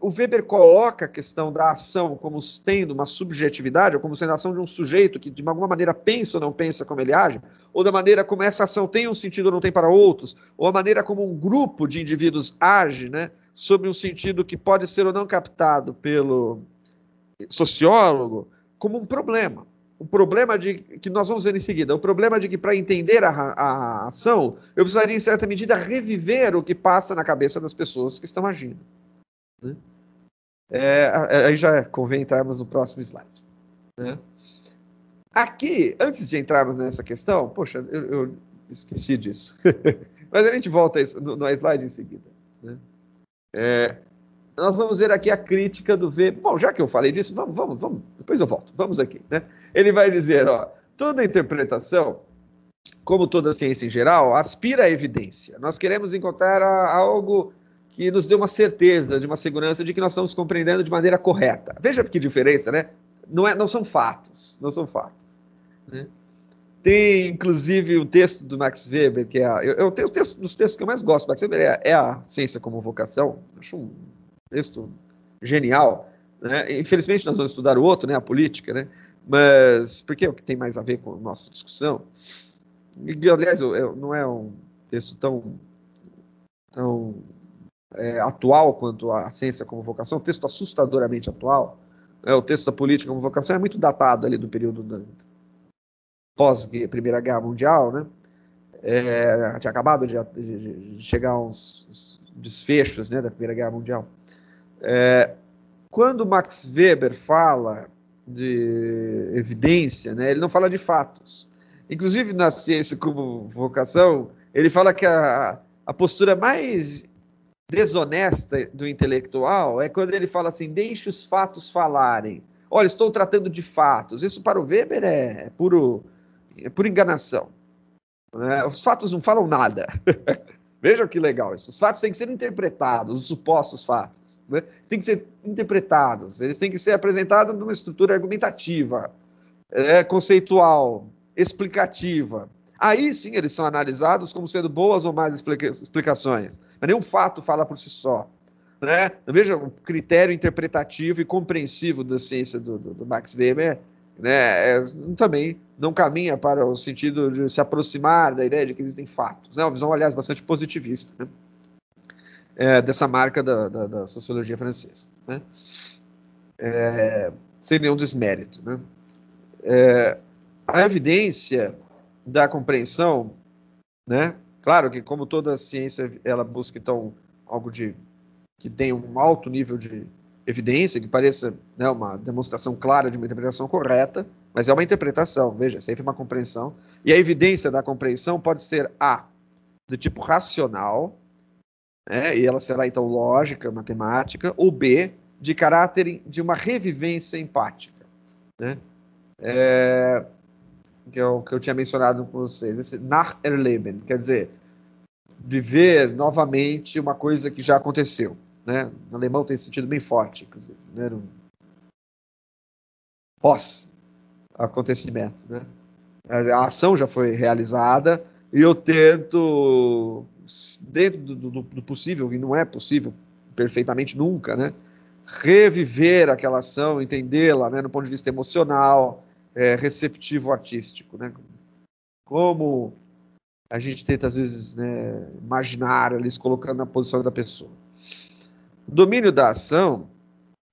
o Weber coloca a questão da ação como tendo uma subjetividade, ou como sendo a ação de um sujeito que de alguma maneira pensa ou não pensa como ele age, ou da maneira como essa ação tem um sentido ou não tem para outros, ou a maneira como um grupo de indivíduos age, né, sobre um sentido que pode ser ou não captado pelo sociólogo, como um problema. O problema de que nós vamos ver em seguida, o problema de que para entender a, a ação, eu precisaria, em certa medida, reviver o que passa na cabeça das pessoas que estão agindo. Né? É, aí já é, convém entrarmos no próximo slide. Né? Aqui, antes de entrarmos nessa questão, poxa, eu, eu esqueci disso. <laughs> Mas a gente volta no, no slide em seguida. Né? É, nós vamos ver aqui a crítica do V. Bom, já que eu falei disso, vamos, vamos, vamos. Depois eu volto. Vamos aqui. Né? Ele vai dizer, ó, toda interpretação, como toda ciência em geral, aspira à evidência. Nós queremos encontrar algo que nos dê uma certeza, de uma segurança de que nós estamos compreendendo de maneira correta. Veja que diferença, né? Não, é, não são fatos, não são fatos. Né? Tem, inclusive, um texto do Max Weber, que é, eu, eu, tenho texto, dos textos que eu mais gosto do Max Weber, é, é a Ciência como Vocação, acho um texto genial, né? Infelizmente, nós vamos estudar o outro, né? A política, né? Mas, porque é o que tem mais a ver com a nossa discussão. E, aliás, eu, eu, não é um texto tão, tão é, atual quanto à ciência como vocação, um texto assustadoramente atual. é o texto da política como vocação é muito datado ali do período da pós-Primeira Guerra Mundial, né? É, tinha acabado de, de, de chegar uns, uns desfechos né, da Primeira Guerra Mundial. É, quando Max Weber fala de evidência, né, ele não fala de fatos. Inclusive, na ciência como vocação, ele fala que a, a postura mais desonesta do intelectual é quando ele fala assim: deixe os fatos falarem. Olha, estou tratando de fatos. Isso para o Weber é puro, é pura enganação. Né? Os fatos não falam nada. <laughs> Vejam que legal isso. Os fatos têm que ser interpretados, os supostos fatos. Né? Têm que ser interpretados, eles têm que ser apresentados numa estrutura argumentativa, é, conceitual, explicativa. Aí sim eles são analisados como sendo boas ou más explica explicações. Mas nenhum fato fala por si só. Né? Veja o critério interpretativo e compreensivo da ciência do, do, do Max Weber né, é, também não caminha para o sentido de se aproximar da ideia de que existem fatos. Né, uma visão, aliás, bastante positivista né, é, dessa marca da, da, da sociologia francesa. Né, é, sem nenhum desmérito. Né. É, a evidência da compreensão, né? Claro que como toda ciência ela busca então algo de que tenha um alto nível de evidência, que pareça né, uma demonstração clara de uma interpretação correta, mas é uma interpretação, veja, é sempre uma compreensão. E a evidência da compreensão pode ser A, do tipo racional, né, e ela será então lógica, matemática, ou B, de caráter de uma revivência empática. Né? É, que eu, que eu tinha mencionado com vocês, esse Nacherleben, quer dizer, viver novamente uma coisa que já aconteceu. Né? No alemão tem sentido bem forte, inclusive, né? Um pós-acontecimento. Né? A ação já foi realizada e eu tento, dentro do, do, do possível, e não é possível perfeitamente nunca, né? reviver aquela ação, entendê-la né? no ponto de vista emocional, é, receptivo artístico, né? Como a gente tenta às vezes né, imaginar eles colocando na posição da pessoa. O domínio da ação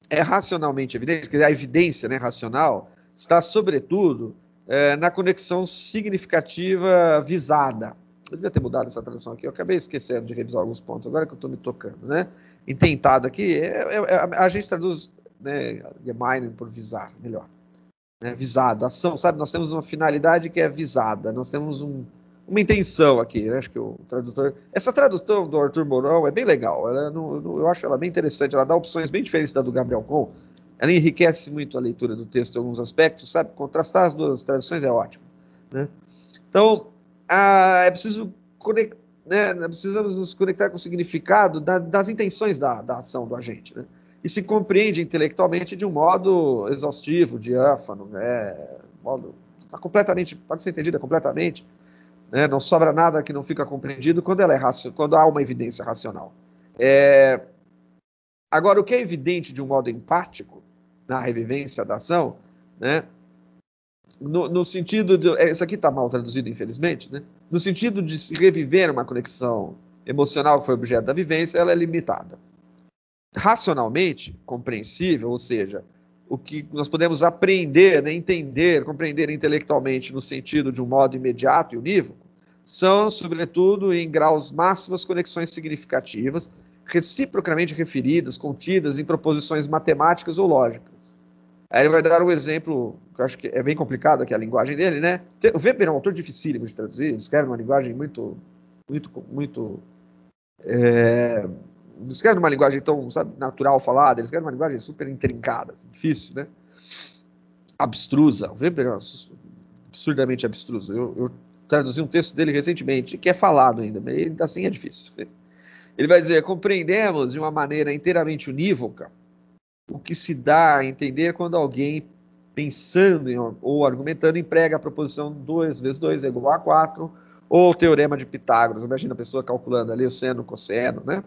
é racionalmente evidente, porque a evidência né, racional está, sobretudo, é, na conexão significativa visada. Eu devia ter mudado essa tradução aqui, eu acabei esquecendo de revisar alguns pontos, agora que eu estou me tocando, né? Ententado aqui, é, é, a gente traduz né, mining por visar, melhor né, visado, ação, sabe? Nós temos uma finalidade que é visada, nós temos um, uma intenção aqui, né? acho que o tradutor... Essa tradução do Arthur Mourão é bem legal, ela, eu acho ela bem interessante, ela dá opções bem diferentes da do Gabriel Com, ela enriquece muito a leitura do texto em alguns aspectos, sabe? Contrastar as duas traduções é ótimo, né? Então, a, é preciso conectar, né? Precisamos nos conectar com o significado da, das intenções da, da ação do agente, né? e se compreende intelectualmente de um modo exaustivo, diáfano, né? modo tá completamente pode ser entendida completamente, né? Não sobra nada que não fica compreendido quando ela é quando há uma evidência racional. É... Agora o que é evidente de um modo empático na revivência da ação, né? No, no sentido de é, isso aqui está mal traduzido infelizmente, né? No sentido de se reviver uma conexão emocional que foi objeto da vivência, ela é limitada racionalmente compreensível, ou seja, o que nós podemos aprender, né, entender, compreender intelectualmente no sentido de um modo imediato e unívoco, são, sobretudo, em graus máximos, conexões significativas, reciprocamente referidas, contidas em proposições matemáticas ou lógicas. Aí ele vai dar um exemplo, que eu acho que é bem complicado aqui é a linguagem dele, né? O Weber é um autor dificílimo de traduzir, ele escreve uma linguagem muito, muito, muito é, não escreve numa linguagem tão sabe, natural falada, ele escreve numa linguagem super intrincada, assim, difícil, né? Abstrusa. Weber é absurdamente abstruso. Eu, eu, traduzi um texto dele recentemente, que é falado ainda, mas ele, assim é difícil. <laughs> Ele vai dizer: compreendemos de uma maneira inteiramente unívoca o que se dá a entender quando alguém pensando em, ou argumentando emprega a proposição 2 vezes 2 é igual a 4 ou o teorema de Pitágoras. Imagina a pessoa calculando ali o seno, o cosseno, né?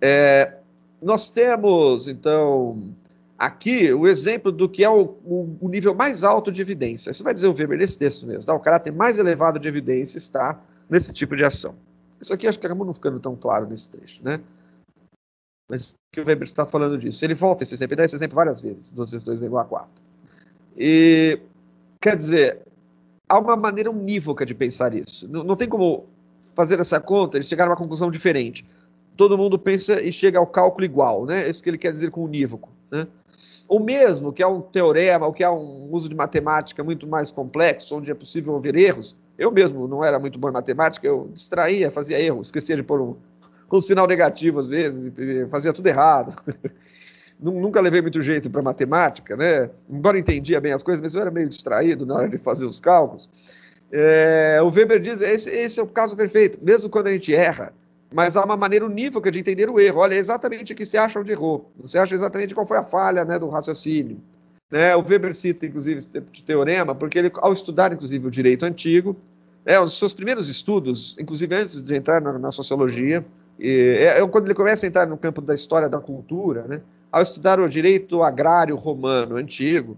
É, nós temos, então, aqui o exemplo do que é o, o, o, nível mais alto de evidência. Isso vai dizer o Weber nesse texto mesmo. Tá? O caráter mais elevado de evidência está nesse tipo de ação. Isso aqui acho que acabou não ficando tão claro nesse trecho, né? Mas que o Weber está falando disso. Ele volta esse exemplo, ele dá esse exemplo várias vezes. 2 vezes 2 é igual a 4. E, quer dizer, há uma maneira unívoca de pensar isso. Não, não tem como fazer essa conta e chegar a uma conclusão diferente todo mundo pensa e chega ao cálculo igual, né? É isso que ele quer dizer com unívoco, né? O mesmo, que é um teorema, o que é um uso de matemática muito mais complexo, onde é possível haver erros. Eu mesmo não era muito bom em matemática, eu distraía, fazia erros, esquecia de pôr um, um sinal negativo às vezes, fazia tudo errado. <laughs> Nunca levei muito jeito para matemática, né? Embora entendia bem as coisas, mas eu era meio distraído na hora de fazer os cálculos. É, o Weber diz: esse, esse é o caso perfeito. Mesmo quando a gente erra, mas há uma maneira unívoca é de entender o erro. Olha, é exatamente o que você acha onde errou. Você acha exatamente qual foi a falha né, do raciocínio. Né? O Weber cita, inclusive, esse teorema, porque ele, ao estudar, inclusive, o direito antigo, é, os seus primeiros estudos, inclusive antes de entrar na, na sociologia, e, é, é, quando ele começa a entrar no campo da história da cultura, né, ao estudar o direito agrário romano antigo,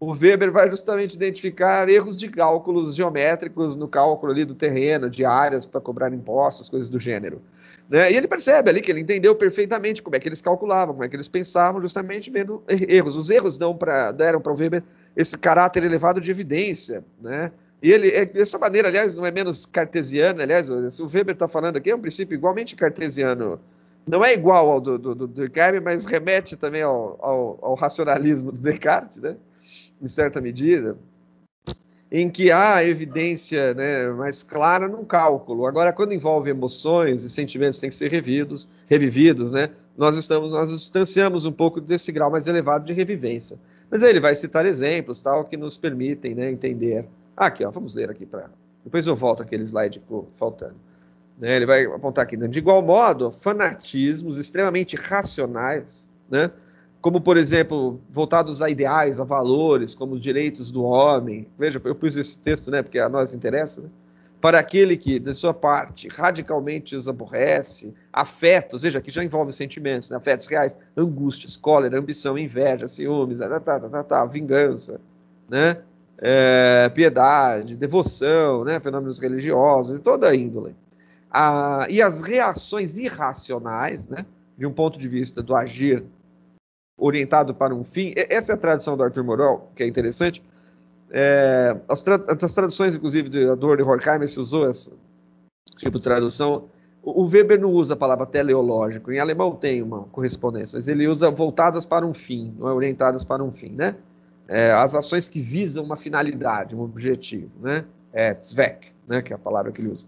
o Weber vai justamente identificar erros de cálculos geométricos no cálculo ali do terreno, de áreas para cobrar impostos, coisas do gênero. Né? E ele percebe ali que ele entendeu perfeitamente como é que eles calculavam, como é que eles pensavam, justamente vendo er-, erros. Os erros dão pra, deram para o Weber esse caráter elevado de evidência. Né? E ele, é, dessa maneira, aliás, não é menos cartesiana, aliás, o Weber está falando aqui, é um princípio igualmente cartesiano. Não é igual ao do, do, do mas remete também ao, ao, ao racionalismo do Descartes, né? em certa medida em que há evidência né, mais clara num cálculo. Agora, quando envolve emoções e sentimentos têm que ser revidos, revividos, né, nós estamos, nós distanciamos um pouco desse grau mais elevado de revivência. Mas aí ele vai citar exemplos tal que nos permitem né, entender. Ah, aqui, ó, vamos ler aqui para. Depois eu volto aquele slide faltando. Né, ele vai apontar aqui. Né, de igual modo, fanatismos extremamente racionais né, como por exemplo, voltados a ideais, a valores, como os direitos do homem. Veja, eu pus esse texto, né, porque a nós interessa, né? Para aquele que, de sua parte, radicalmente os aborrece, afetos, veja, que já envolve sentimentos, né? afetos reais, angústias, cólera, ambição, inveja, ciúmes, tá, tá, tá, tá, vingança, né? É, piedade, devoção, né? fenômenos religiosos, toda a índole. Ah, e as reações irracionais, né? de um ponto de vista do agir orientado para um fim. Essa é a tradição do Arthur Morel, que é interessante. É, as, tra as, traduções, inclusive, de Adorno e Horkheimer se usou esse tipo de tradução. O, Weber não usa a palavra teleológico. Em alemão tem uma correspondência, mas ele usa voltadas para um fim, não é orientadas para um fim, né? É, as ações que visam uma finalidade, um objetivo, né? É, Zweck, né, que é a palavra que ele usa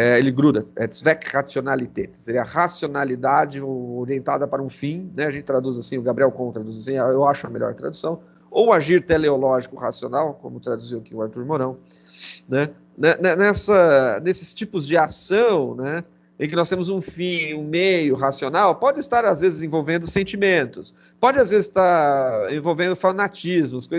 é, ele gruda, é Zweckrationalität, seria é a racionalidade orientada para um fim, né? a gente traduz assim, o Gabriel Conn traduz assim, eu acho a melhor tradução, ou agir teleológico racional, como traduziu aqui o Arthur Mourão, né? Né, né? Nessa, nesses tipos de ação, né? em que nós temos um fim, um meio racional, pode estar às vezes envolvendo sentimentos, pode às vezes estar envolvendo fanatismos, é,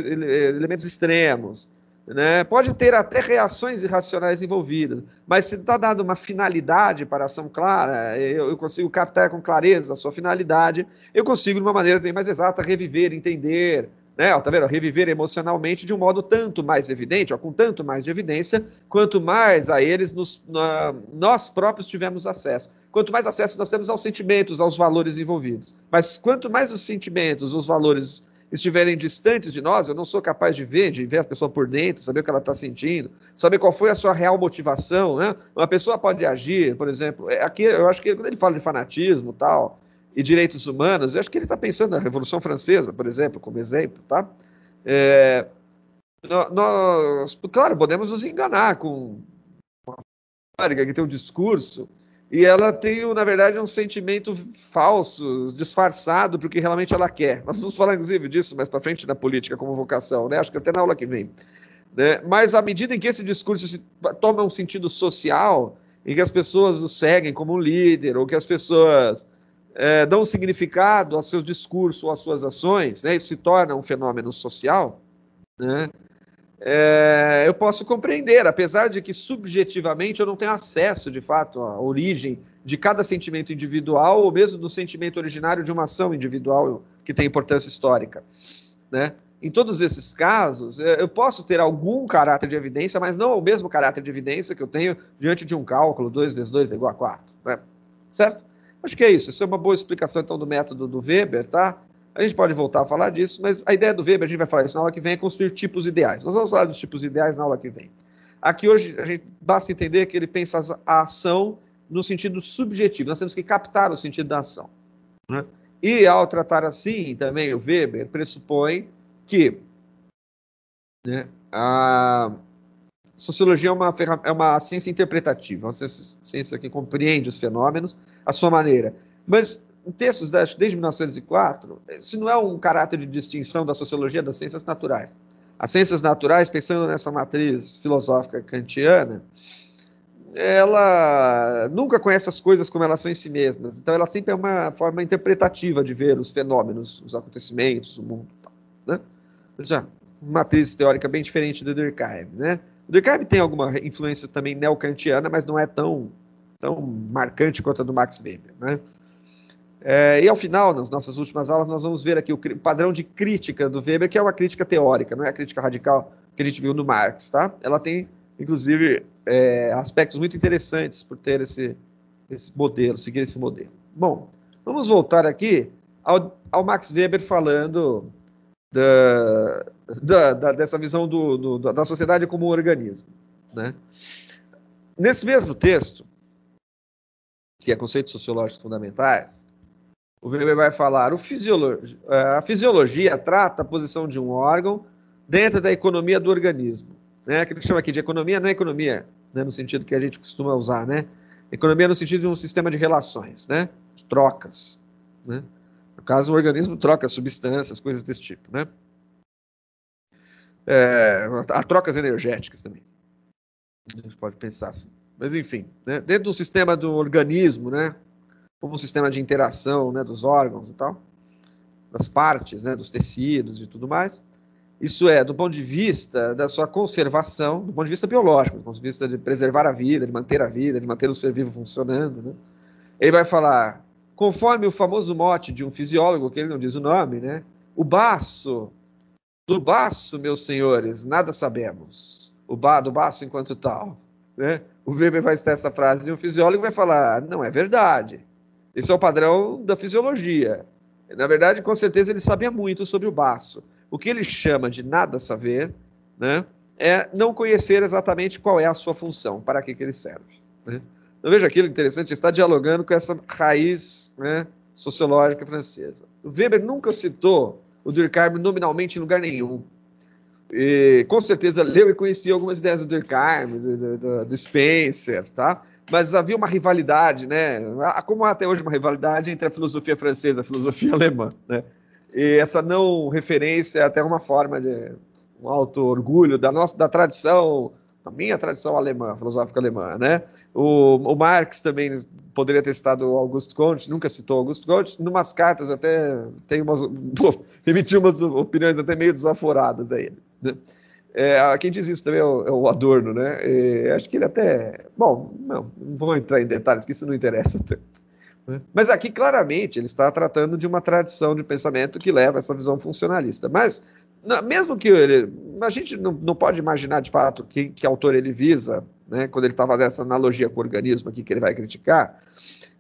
elementos extremos, né? Pode ter até reações irracionais envolvidas, mas se está dada uma finalidade para a ação clara, eu, eu, consigo captar com clareza a sua finalidade, eu consigo, de uma maneira bem mais exata, reviver, entender, né? Ó, tá vendo? reviver emocionalmente de um modo tanto mais evidente, ó, com tanto mais de evidência, quanto mais a eles nos, na, nós próprios tivemos acesso. Quanto mais acesso nós temos aos sentimentos, aos valores envolvidos. Mas quanto mais os sentimentos, os valores estiverem distantes de nós, eu não sou capaz de ver, de ver a pessoa por dentro, saber o que ela está sentindo, saber qual foi a sua real motivação, né? Uma pessoa pode agir, por exemplo, é, aqui eu acho que quando ele fala de fanatismo tal e direitos humanos, eu acho que ele está pensando na Revolução Francesa, por exemplo, como exemplo, tá? É, nós, claro, podemos nos enganar com uma que tem um discurso e ela tem, na verdade, um sentimento falso, disfarçado, porque realmente ela quer. Nós vamos falar, inclusive, disso mais para frente na política como vocação, né? Acho que até na aula que vem. Né? Mas à medida em que esse discurso toma um sentido social, em que as pessoas o seguem como um líder, ou que as pessoas é, dão significado ao seu discurso ou às suas ações, né? isso se torna um fenômeno social, né? é, eu posso compreender, apesar de que subjetivamente eu não tenho acesso, de fato, à origem de cada sentimento individual ou mesmo do sentimento originário de uma ação individual que tem importância histórica, né? Em todos esses casos, é, eu posso ter algum caráter de evidência, mas não o mesmo caráter de evidência que eu tenho diante de um cálculo 2 vezes 2 é igual a 4, né? Certo? Acho que é isso. Isso é uma boa explicação, então, do método do Weber, tá? A gente pode voltar a falar disso, mas a ideia do Weber, a gente vai falar isso na aula que vem, é construir tipos ideais. Nós vamos falar dos tipos ideais na aula que vem. Aqui hoje, a gente basta entender que ele pensa a ação no sentido subjetivo. Nós temos que captar o sentido da ação. Né? E ao tratar assim, também o Weber pressupõe que né, a sociologia é uma, é uma ciência interpretativa, uma ciência que compreende os fenômenos à sua maneira. Mas textos né, desde 1904, se não é um caráter de distinção da sociologia das ciências naturais. As ciências naturais, pensando nessa matriz filosófica kantiana, ela nunca conhece as coisas como elas são em si mesmas. Então, ela sempre é uma forma interpretativa de ver os fenômenos, os acontecimentos, o mundo. Né? Já, matriz teórica bem diferente do Durkheim. Né? O Durkheim tem alguma influência também neocantiana, mas não é tão, tão marcante quanto a do Max Weber. Né? É, e ao final, nas nossas últimas aulas, nós vamos ver aqui o padrão de crítica do Weber, que é uma crítica teórica, não é a crítica radical que a gente viu no Marx, tá? Ela tem, inclusive, é, aspectos muito interessantes por ter esse, esse modelo, seguir esse modelo. Bom, vamos voltar aqui ao, ao Max Weber falando da, da, da dessa visão do, do, da sociedade como um organismo, né? Nesse mesmo texto, que é Conceitos Sociológicos Fundamentais, o Weber vai falar: fisiolo é, a fisiologia trata a posição de um órgão dentro da economia do organismo. Né? Que ele chama aqui de economia, não é economia, né? no sentido que a gente costuma usar, né? Economia no sentido de um sistema de relações, né? De trocas. Né? No caso, o organismo troca substâncias, coisas desse tipo, né? É, há trocas energéticas também. A gente pode pensar assim. Mas, enfim, né? dentro do sistema do organismo, né? como um sistema de interação né, dos órgãos e tal, das partes, né, dos tecidos e tudo mais. Isso é, do ponto de vista da sua conservação, do ponto de vista biológico, do ponto de vista de preservar a vida, de manter a vida, de manter o ser vivo funcionando. Né? Ele vai falar, conforme o famoso mote de um fisiólogo, que ele não diz o nome, né? o baço, do baço, meus senhores, nada sabemos. O ba, do baço enquanto tal. Né? O Weber vai citar essa frase de um fisiólogo e vai falar, não é verdade. Esse é o padrão da fisiologia. Na verdade, com certeza ele sabia muito sobre o baço. O que ele chama de nada saber, né, é não conhecer exatamente qual é a sua função, para que, que ele serve. Né? Então veja aquilo interessante, está dialogando com essa raiz né, sociológica francesa. O Weber nunca citou o Durkheim nominalmente em lugar nenhum. E, com certeza leu e conhecia algumas ideias do Durkheim, do, do, do Spencer, tá? mas havia uma rivalidade, né? Como há até hoje uma rivalidade entre a filosofia francesa e a filosofia <laughs> alemã, né? E essa não referência é até uma forma de um alto orgulho da nossa da tradição, da minha tradição alemã, filosófica alemã, né? O, o Marx também poderia ter citado Augusto Comte, nunca citou Augusto Comte, umas cartas até tem umas, <laughs> pô, emitiu umas opiniões até meio desaforadas aí, né? É, quem diz isso também é, é o, Adorno, né? E acho que ele até. Bom, não, não vou entrar em detalhes, que isso não interessa <laughs> tanto. Né? Mas aqui, claramente, ele está tratando de uma tradição de pensamento que leva a essa visão funcionalista. Mas, mesmo que ele. A gente não, não pode imaginar de fato que, que autor ele visa, né, quando ele está fazendo essa analogia com o organismo aqui que ele vai criticar.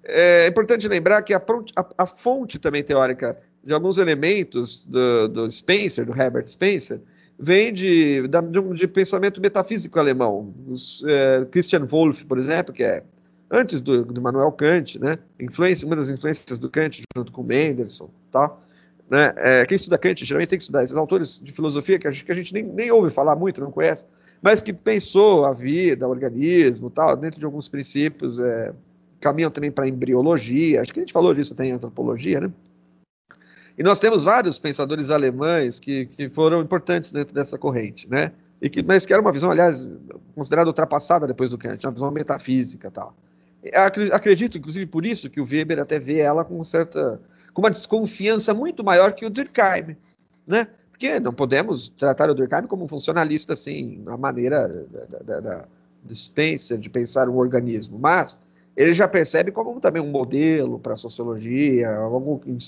É importante lembrar que a, a, a fonte também teórica de alguns elementos do, do Spencer, do Herbert Spencer, vem de, de, de pensamento metafísico alemão. Os, é, Christian Wolff, por exemplo, que é antes do, do Manuel Kant, né? Influência, uma das influências do Kant junto com Mendelssohn, Tá? Né? É, quem estuda Kant geralmente tem que estudar esses autores de filosofia que a gente, que a gente nem, nem ouve falar muito, não conhece, mas que pensou a vida, o organismo, tal, dentro de alguns princípios, é, caminham também para a embriologia. Acho que a gente falou disso até em antropologia, né? E nós temos vários pensadores alemães que, que foram importantes dentro dessa corrente, né? E que, mas que era uma visão, aliás, considerada ultrapassada depois do Kant, uma visão metafísica tal. Acredito, inclusive, por isso que o Weber até vê ela com certa, com uma desconfiança muito maior que o Durkheim, né? Porque não podemos tratar o Durkheim como um funcionalista, assim, na maneira da, da, da, Spencer de pensar um organismo, mas ele já percebe como também um modelo para a sociologia,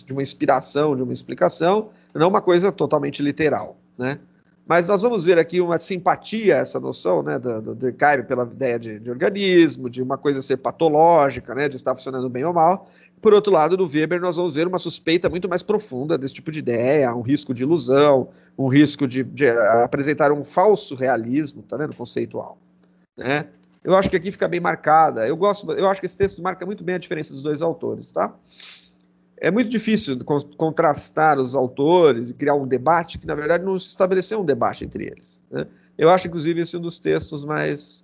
de uma inspiração, de uma explicação, não uma coisa totalmente literal, né? Mas nós vamos ver aqui uma simpatia a essa noção né, do, do Durkheim pela ideia de, de, organismo, de uma coisa ser patológica, né, de estar funcionando bem ou mal. Por outro lado, no Weber, nós vamos ver uma suspeita muito mais profunda desse tipo de ideia, um risco de ilusão, um risco de, de eh, apresentar um falso realismo tá vendo, conceitual. Né? Eu acho que aqui fica bem marcada. Eu gosto, eu acho que esse texto marca muito bem a diferença dos dois autores, tá? É muito difícil contrastar os autores e criar um debate que, na verdade, não se estabeleceu um debate entre eles. Né? Eu acho, inclusive, esse é um dos textos mais.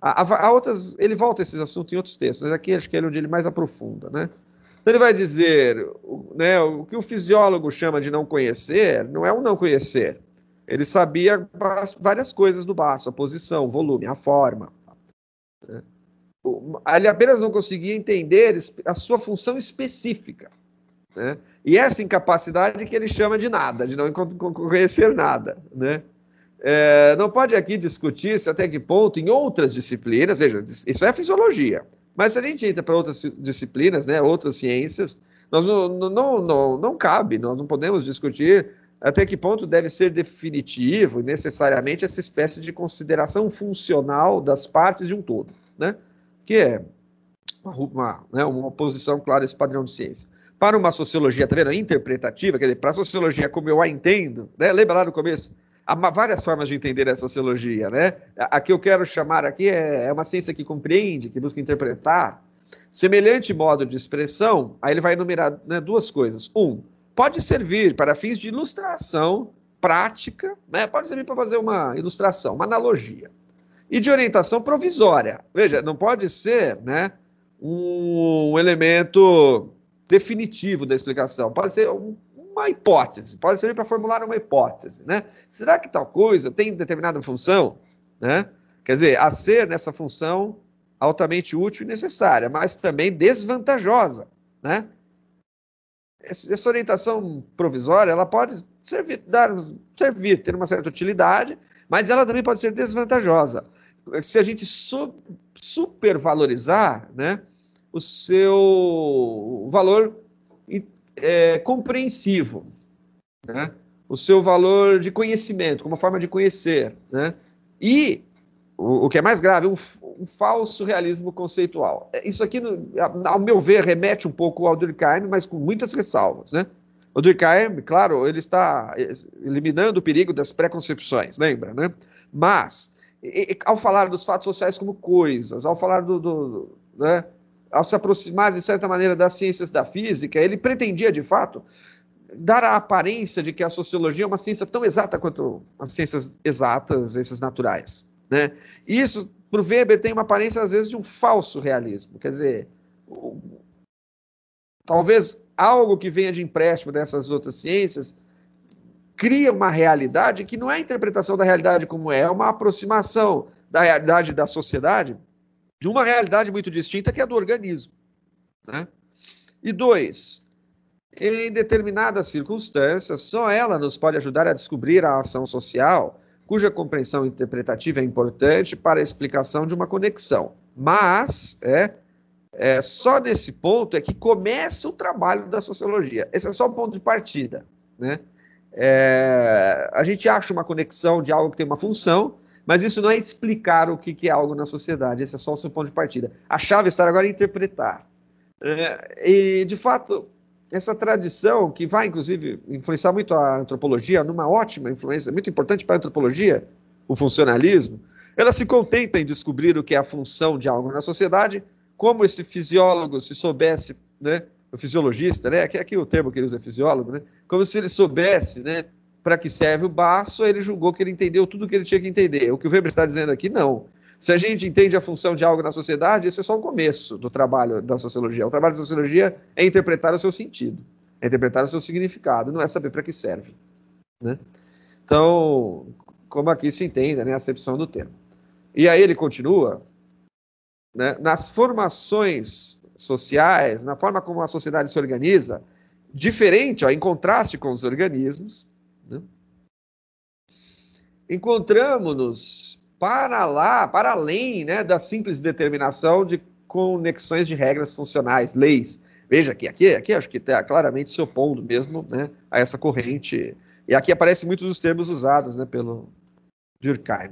Há, há outras, ele volta a esses assuntos em outros textos, mas aqui acho que é onde ele mais aprofunda, né? Então ele vai dizer, né, o que o fisiólogo chama de não conhecer, não é um não conhecer. Ele sabia várias coisas do baço, a posição, o volume, a forma. Ele apenas não conseguia entender a sua função específica. Né? E essa incapacidade que ele chama de nada, de não conhecer nada. Né? É, não pode aqui discutir-se até que ponto em outras disciplinas, veja, isso é fisiologia, mas se a gente entra para outras disciplinas, né, outras ciências, nós não, não, não, não, cabe, nós não podemos discutir até que ponto deve ser definitivo e necessariamente essa espécie de consideração funcional das partes de um todo, né? que é uma, uma, né, uma oposição clara a esse padrão de ciência. Para uma sociologia, tá vendo, interpretativa, quer dizer, para a sociologia como eu a entendo, né, lembra lá no começo, há várias formas de entender a sociologia, né? A, a que eu quero chamar aqui é, é uma ciência que compreende, que busca interpretar. Semelhante modo de expressão, aí ele vai enumerar né, duas coisas. Um, pode servir para fins de ilustração prática, né? pode servir para fazer uma ilustração, uma analogia. E de orientação provisória. Veja, não pode ser né, um elemento definitivo da explicação, pode ser um, uma hipótese, pode servir para formular uma hipótese. Né? Será que tal coisa tem determinada função? Né? Quer dizer, a ser nessa função altamente útil e necessária, mas também desvantajosa. Né? essa orientação provisória ela pode servir, dar, servir, ter uma certa utilidade, mas ela também pode ser desvantajosa. Se a gente su supervalorizar né, o seu valor é, compreensivo, né, o seu valor de conhecimento, como forma de conhecer, né, e o, o que é mais grave, um, um falso realismo conceitual. É, isso aqui, ao meu ver, remete um pouco ao Durkheim, mas com muitas ressalvas, né? O Durkheim, claro, ele está eliminando o perigo das preconcepções, lembra, né? Mas, e, ao falar dos fatos sociais como coisas, ao falar do, do, do né? ao se aproximar, de certa maneira, das ciências da física, ele pretendia, de fato, dar a aparência de que a sociologia é uma ciência tão exata quanto as ciências exatas, as ciências naturais. Né? E isso para o Weber tem uma aparência, às vezes, de um falso realismo. Quer dizer, talvez algo que venha de empréstimo dessas outras ciências cria uma realidade que não é a interpretação da realidade como é, é uma aproximação da realidade da sociedade de uma realidade muito distinta que é a do organismo. Né? E dois, em determinadas circunstâncias, só ela nos pode ajudar a descobrir a ação social cuja compreensão interpretativa é importante para a explicação de uma conexão. Mas, é, é, só nesse ponto é que começa o trabalho da sociologia. Esse é só o ponto de partida. Né? É, a gente acha uma conexão de algo que tem uma função, mas isso não é explicar o que, que é algo na sociedade, esse é só o seu ponto de partida. A chave está agora em interpretar. É, e, de fato, essa tradição que vai, inclusive, influenciar muito a antropologia, numa ótima influência, muito importante para a antropologia, o funcionalismo, ela se contenta em descobrir o que é a função de algo na sociedade, como esse fisiólogo, se soubesse, né, o fisiologista, né, aqui, é aqui o termo que ele usa é fisiólogo, né, como se ele soubesse, né, para que serve o baço, ele julgou que ele entendeu tudo o que ele tinha que entender. O que o Weber está dizendo aqui, não. Se a gente entende a função de algo na sociedade, esse é só o começo do trabalho da sociologia. O trabalho da sociologia é interpretar o seu sentido, é interpretar o seu significado, não é saber para que serve. Né? Então, como aqui se entende né, a acepção do termo. E aí ele continua, né, nas formações sociais, na forma como a sociedade se organiza, diferente, ó, em contraste com os organismos, né, encontramos-nos para lá, para além né, da simples determinação de conexões de regras funcionais, leis. Veja aqui, aqui, aqui acho que está claramente se opondo mesmo né, a essa corrente. E aqui aparece muitos dos termos usados né, pelo Durkheim.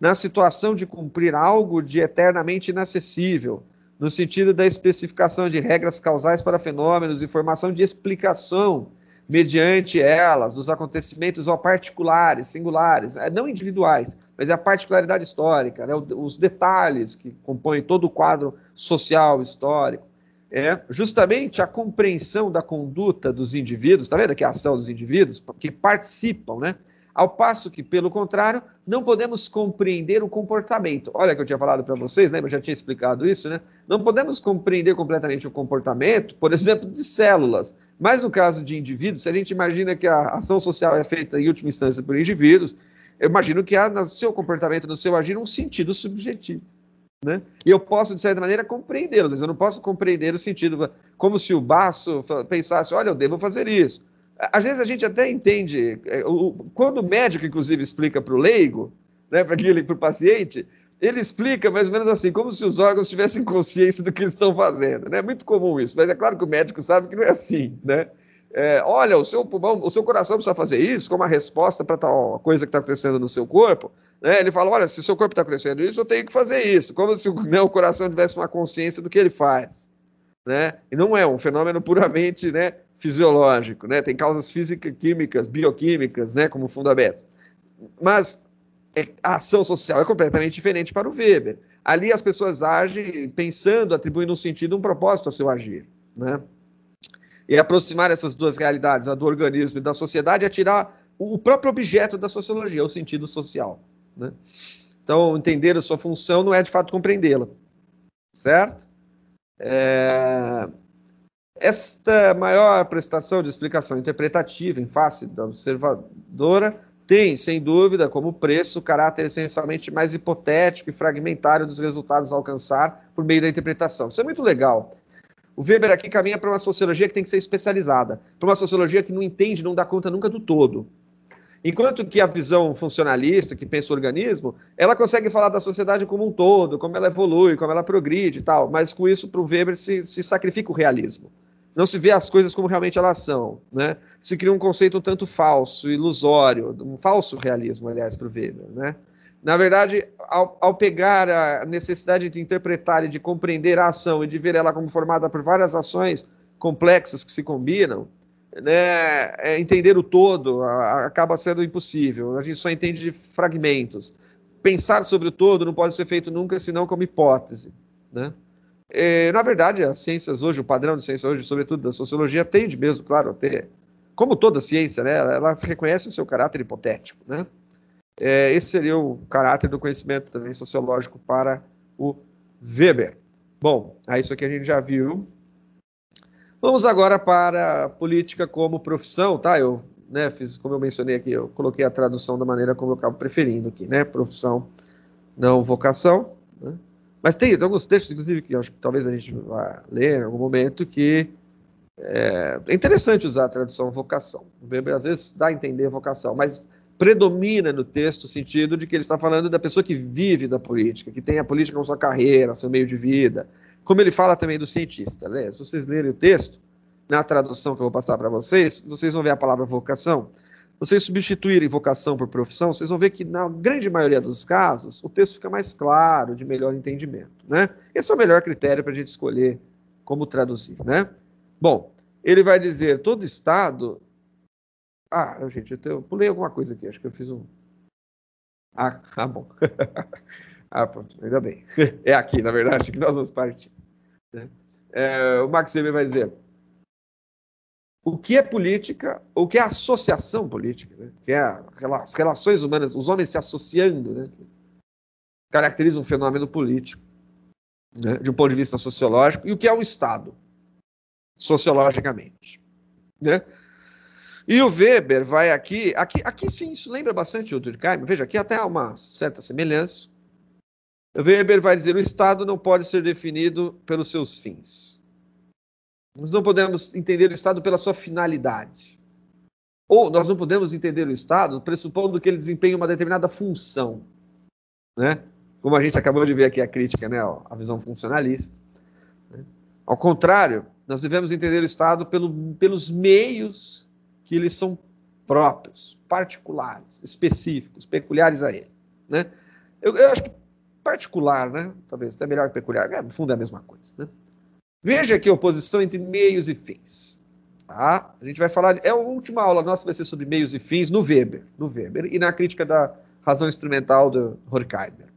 Na situação de cumprir algo de eternamente inacessível, no sentido da especificação de regras causais para fenômenos e formação de explicação mediante elas, dos acontecimentos ó, particulares, singulares, é, não individuais, mas é a particularidade histórica, né, os detalhes que compõem todo o quadro social histórico. É justamente a compreensão da conduta dos indivíduos, está vendo aqui a ação dos indivíduos, que participam, né? Ao passo que, pelo contrário, não podemos compreender o comportamento. Olha que eu tinha falado para vocês, lembra? Eu já tinha explicado isso, né? Não podemos compreender completamente o comportamento, por exemplo, de células. Mas no caso de indivíduos, se a gente imagina que a ação social é feita em última instância por indivíduos, eu imagino que há no seu comportamento, no seu agir, um sentido subjetivo. Né? E eu posso, de certa maneira, compreendê-lo, mas eu não posso compreender o sentido, como se o baço pensasse, olha, eu devo fazer isso. Às vezes a gente até entende, é, quando o médico, inclusive, explica para o leigo, né, para o paciente, ele explica mais ou menos assim, como se os órgãos tivessem consciência do que eles estão fazendo. É né? muito comum isso, mas é claro que o médico sabe que não é assim. Né? É, olha, o seu pulmão, o seu coração precisa fazer isso como a resposta para tal coisa que está acontecendo no seu corpo. Né? Ele fala: olha, se o seu corpo está acontecendo isso, eu tenho que fazer isso. Como se né, o coração tivesse uma consciência do que ele faz. Né? E não é um fenômeno puramente né, fisiológico, né? Tem causas físicas, químicas, bioquímicas, né? Como Fundamento. Mas é, a ação social é completamente diferente para o Weber. Ali as pessoas agem pensando, atribuindo um sentido, um propósito ao seu agir, né? E aproximar essas duas realidades, a do organismo e da sociedade, é tirar o próprio objeto da sociologia, o sentido social, né? Então, entender a sua função não é de fato compreendê-la, certo? É, esta maior prestação de explicação interpretativa em face da observadora tem, sem dúvida, como preço o caráter essencialmente mais hipotético e fragmentário dos resultados a alcançar por meio da interpretação. Isso é muito legal. O Weber aqui caminha para uma sociologia que tem que ser especializada, para uma sociologia que não entende, não dá conta nunca do todo. Enquanto que a visão funcionalista, que pensa o organismo, ela consegue falar da sociedade como um todo, como ela evolui, como ela progride e tal, mas com isso, para o Weber, se, se sacrifica o realismo não se vê as coisas como realmente elas são, né? Se cria um conceito um tanto falso, ilusório, um falso realismo, aliás, para o Weber, né? Na verdade, ao, ao, pegar a necessidade de interpretar e de compreender a ação e de ver ela como formada por várias ações complexas que se combinam, né, é, entender o todo a, a, acaba sendo impossível. A gente só entende de fragmentos. Pensar sobre o todo não pode ser feito nunca senão como hipótese, né? É, na verdade, as ciências hoje, o padrão de ciência hoje, sobretudo da sociologia, tende mesmo, claro, ter, como toda ciência, né, ela, reconhece o seu caráter hipotético. Né? É, esse seria o caráter do conhecimento também sociológico para o Weber. Bom, a é isso aqui a gente já viu. Vamos agora para a política como profissão, tá? Eu né, fiz, como eu mencionei aqui, eu coloquei a tradução da maneira como eu acabo preferindo aqui, né? Profissão, não vocação. Né? Mas tem, tem, alguns textos, inclusive, que acho que talvez a gente vá ler em algum momento, que é, é, interessante usar a tradução vocação. O Weber às vezes dá a entender vocação, mas predomina no texto o sentido de que ele está falando da pessoa que vive da política, que tem a política como sua carreira, seu meio de vida. Como ele fala também do cientista. Né? Se vocês lerem o texto, na tradução que eu vou passar para vocês, vocês vão ver a palavra vocação vocês substituírem vocação por profissão, vocês vão ver que, na grande maioria dos casos, o texto fica mais claro, de melhor entendimento. Né? Esse é o melhor critério para a gente escolher como traduzir. Né? Bom, ele vai dizer: todo Estado. Ah, gente, eu, pulei alguma coisa aqui, acho que eu fiz um. Ah, ah bom. <laughs> ah, pronto, ainda bem. <laughs> é aqui, na verdade, que nós vamos partir. Né? É, o Max Weber vai dizer: o que é política, o que é associação política, né? que é as relações humanas, os homens se associando, né? caracteriza um fenômeno político, né? de um ponto de vista sociológico, e o que é o Estado, sociologicamente. Né? E o Weber vai aqui, aqui, aqui sim, isso lembra bastante o Durkheim, veja, aqui até há uma certa semelhança. Weber vai dizer: o Estado não pode ser definido pelos seus fins. Nós não podemos entender o Estado pela sua finalidade. Ou nós não podemos entender o Estado pressupondo que ele desempenha uma determinada função. Né? Como a gente acabou de ver aqui a crítica, né? a visão funcionalista. Né? Ao contrário, nós devemos entender o Estado pelo, pelos meios que eles são próprios, particulares, específicos, peculiares a ele. Né? Eu, eu acho que particular, né? talvez até melhor que peculiar, é, no fundo é a mesma coisa. Né? Veja aqui a oposição entre meios e fins. Tá? A gente vai falar, é a última aula nossa vai ser sobre meios e fins no Weber, no Weber e na crítica da razão instrumental do Horkheimer.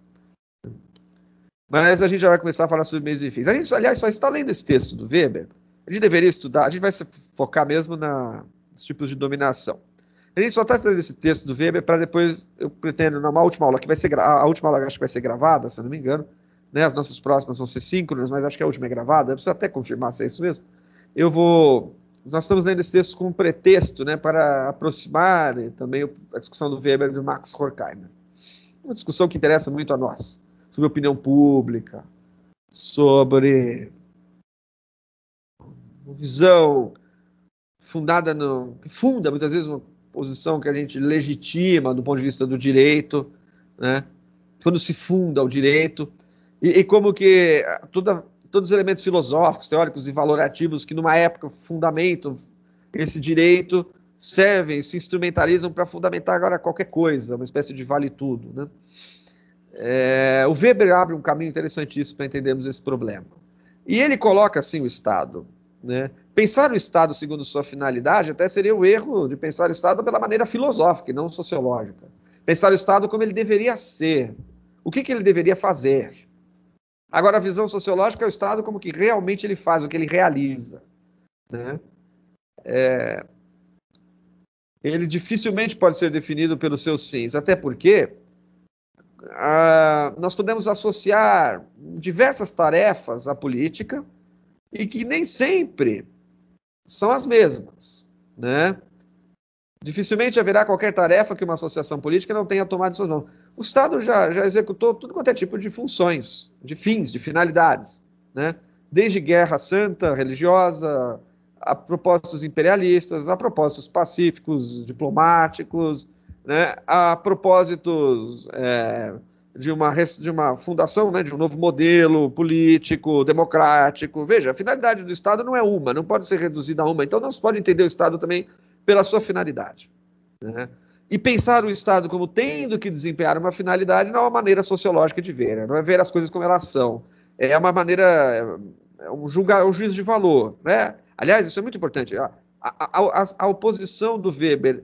Mas a gente já vai começar a falar sobre meios e fins. A gente, aliás, só está lendo esse texto do Weber. A gente deveria estudar, a gente vai se focar mesmo na, nos tipos de dominação. A gente só está estudando esse texto do Weber para depois, eu pretendo, na última aula, que vai ser a última aula acho que vai ser gravada, se eu não me engano, né? As nossas próximas vão ser síncronas, mas acho que a última é gravada, eu preciso até confirmar se é isso mesmo. Eu vou. Nós estamos lendo esse texto como pretexto, né, para aproximar né, também a discussão do Weber e do Max Horkheimer. Uma discussão que interessa muito a nós, sobre opinião pública, sobre uma visão fundada no que funda muitas vezes uma posição que a gente legitima do ponto de vista do direito, né? Quando se funda o direito, e, e como que ah, toda, todos os elementos filosóficos, teóricos e valorativos que numa época fundamentam esse direito servem, se instrumentalizam para fundamentar agora qualquer coisa, uma espécie de vale tudo. Né? É, o Weber abre um caminho interessantíssimo para entendermos esse problema. E ele coloca assim o Estado. Né? Pensar o Estado segundo sua finalidade até seria o erro de pensar o Estado pela maneira filosófica e não sociológica. Pensar o Estado como ele deveria ser, o que, que ele deveria fazer. Agora, a visão sociológica é o Estado como que realmente ele faz, o que ele realiza. Né? É... Ele dificilmente pode ser definido pelos seus fins, até porque nós podemos associar diversas tarefas à política e que nem sempre são as mesmas. Né? Dificilmente haverá qualquer tarefa que uma associação política não tenha tomado em suas mãos. O Estado já, já executou tudo quanto é tipo de funções, de fins, de finalidades, né? desde guerra santa, religiosa, a propósitos imperialistas, a propósitos pacíficos, diplomáticos, né? a propósitos é, de, uma, de uma fundação, né? de um novo modelo político, democrático. Veja, a finalidade do Estado não é uma, não pode ser reduzida a uma, então não se pode entender o Estado também pela sua finalidade. Né? e pensar o Estado como tendo que desempenhar uma finalidade não é uma maneira sociológica de ver, né? não é ver as coisas como elas são. É uma maneira, é um, julgar, é um juízo de valor. Né? Aliás, isso é muito importante. A, a, a, a oposição do Weber,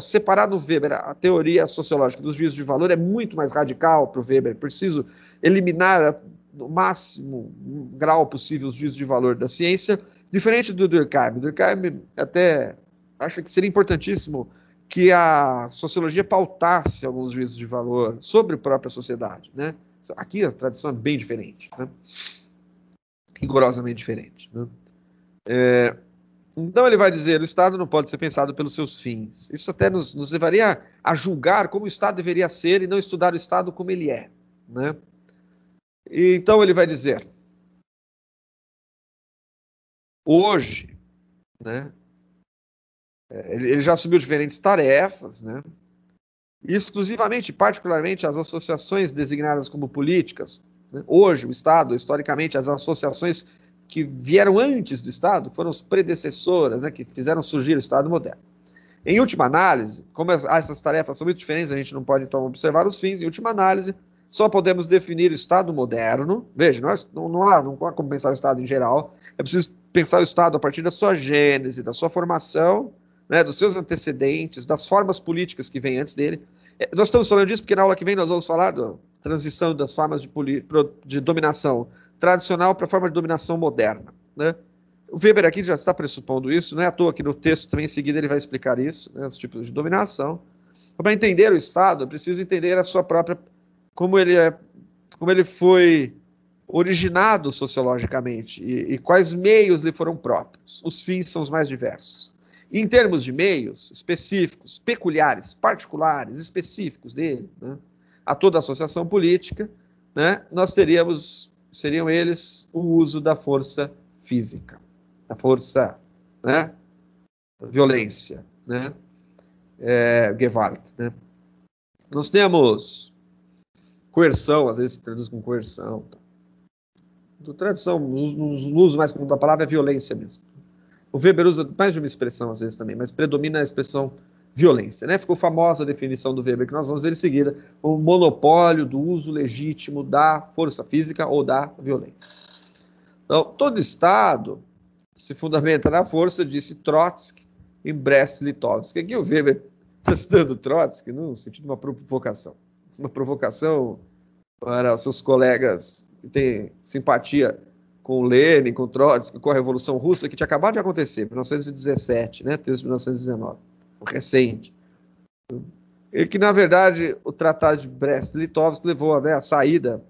separar do Weber a teoria sociológica dos juízos de valor, é muito mais radical para o Weber. Preciso eliminar no máximo grau possível os juízos de valor da ciência, diferente do Durkheim. Durkheim até acha que seria importantíssimo que a sociologia pautasse alguns juízos de valor sobre a própria sociedade. Né? Aqui a tradição é bem diferente, né? rigorosamente diferente. Né? É, então ele vai dizer: o Estado não pode ser pensado pelos seus fins. Isso até nos, nos levaria a, julgar como o Estado deveria ser e não estudar o Estado como ele é. Né? E, então ele vai dizer: hoje, né, é, ele, ele já assumiu diferentes tarefas, né? exclusivamente, particularmente, as associações designadas como políticas. Né? Hoje, o Estado, historicamente, as associações que vieram antes do Estado, foram as predecessoras, né, que fizeram surgir o Estado moderno. Em última análise, como ah, essas tarefas são muito diferentes, a gente não pode então observar os fins, em última análise, só podemos definir o Estado moderno. Veja, nós, não, não, há, não há como pensar o Estado em geral, é preciso pensar o Estado a partir da sua gênese, da sua formação, né, dos seus antecedentes, das formas políticas que vêm antes dele. É, nós estamos falando disso porque na aula que vem nós vamos falar da transição das formas de, de dominação tradicional para a forma de dominação moderna. Né? O Weber aqui já está pressupondo isso, não é à toa que no texto também em seguida ele vai explicar isso, né, os tipos de dominação. Então, para entender o Estado, é preciso entender a sua própria, como ele é, como ele foi originado sociologicamente e, e quais meios lhe foram próprios. Os fins são os mais diversos. Em termos de meios específicos, peculiares, particulares, específicos dele, né, a toda a associação política, né, nós teríamos, seriam eles, o uso da força física, da força, né, violência, né, é, Gewalt, né. Nós temos coerção, às vezes se traduz com coerção. do tá. então, Tradução, nos uso mais comum da palavra é violência mesmo. O Weber usa mais de uma expressão às vezes também, mas predomina a expressão violência. Né? Ficou famosa a definição do Weber, que nós vamos ver em seguida, o monopólio do uso legítimo da força física ou da violência. Então, todo Estado se fundamenta na força, disse Trotsky em Brest-Litovsk. Aqui o Weber está citando Trotsky no sentido de uma provocação. Uma provocação para seus colegas que têm simpatia com Lenin, com Trotsky, com a Revolução Russa, que tinha acabado de acontecer, 1917, né, 1919, recente. E que, na verdade, o Tratado de Brest-Litovsk levou né, a saída,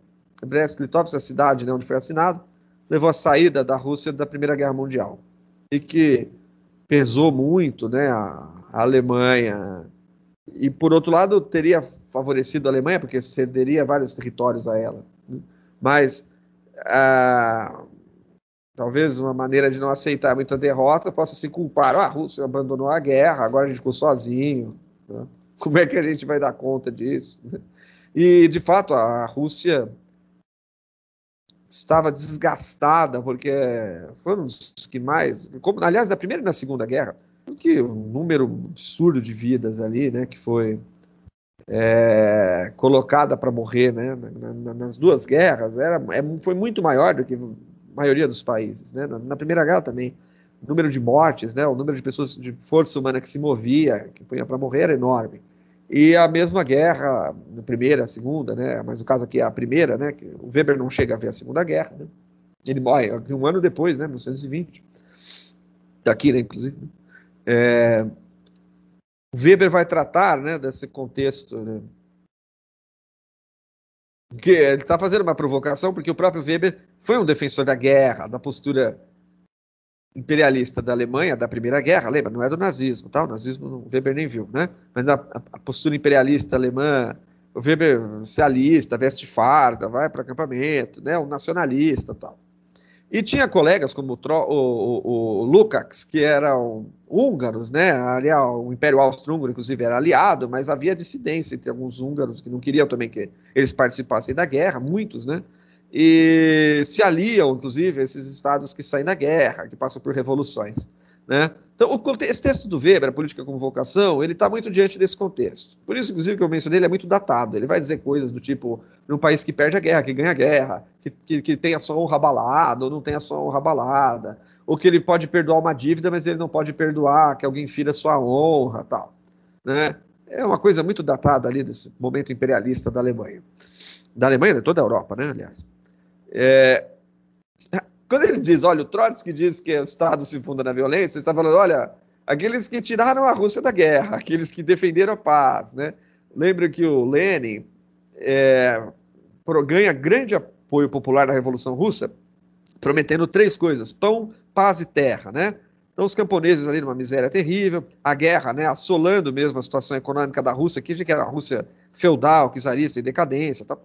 Brest-Litovsk, a cidade né, onde foi assinado, levou a saída da Rússia da Primeira Guerra Mundial. E que pesou muito né, a Alemanha. E, por outro lado, teria favorecido a Alemanha, porque cederia vários territórios a ela. Né? Mas ah, talvez uma maneira de não aceitar muita derrota possa se culpar. Ah, a Rússia abandonou a guerra, agora a gente ficou sozinho. Né? Como é que a gente vai dar conta disso? Né? E, de fato, a Rússia estava desgastada, porque foram os que mais. Como, aliás, na Primeira e na Segunda Guerra, que um número absurdo de vidas ali, né, que foi é, colocada para morrer né, nas duas guerras era, é, foi muito maior do que a maioria dos países. Né? Na, na, Primeira Guerra também, o número de mortes, né, o número de pessoas de força humana que se movia, que punha para morrer, era enorme. E a mesma guerra, na primeira, a segunda, né, mas no caso aqui é a primeira, né, que o Weber não chega a ver a Segunda Guerra, né? ele morre um ano depois, né, 1920, daqui, né, inclusive. Né. É, Weber vai tratar né, desse contexto. Né? Que ele está fazendo uma provocação, porque o próprio Weber foi um defensor da guerra, da postura imperialista da Alemanha, da Primeira Guerra, lembra? Não é do nazismo, tá? O nazismo o Weber nem viu, né? Mas a, a postura imperialista alemã, o Weber se alista, veste farda, vai para acampamento, né? Um nacionalista tal. E tinha colegas como o, Tro, o, o, o Lukács, que eram húngaros, né? ali o Império Austro-Húngaro, inclusive, era aliado, mas havia dissidência entre alguns húngaros que não queriam também que eles participassem da guerra, muitos, né? E se aliam, inclusive, a esses estados que saem da guerra, que passam por revoluções. Né? Então, o texto do Weber, a política como vocação, ele está muito diante desse contexto. Por isso, inclusive, que eu mencionei, ele é muito datado. Ele vai dizer coisas do tipo, num país que perde a guerra, que ganha a guerra, que, que, que tenha só honra balada, ou não tenha só honra balada, ou que ele pode perdoar uma dívida, mas ele não pode perdoar que alguém fira sua honra, tal. Né? É uma coisa muito datada ali desse momento imperialista da Alemanha. Da Alemanha, de né? toda a Europa, né, aliás. É, quando ele diz, olha, o Trotsky diz que o Estado se funda na violência, ele está falando, olha, aqueles que tiraram a Rússia da guerra, aqueles que defenderam a paz, né? Lembra que o Lenin é, ganha grande apoio popular na Revolução Russa, prometendo três coisas: pão, paz e terra, né? Então, os camponeses ali numa miséria terrível, a guerra, né, assolando mesmo a situação econômica da Rússia, que era a Rússia feudal, czarista em decadência. Tá?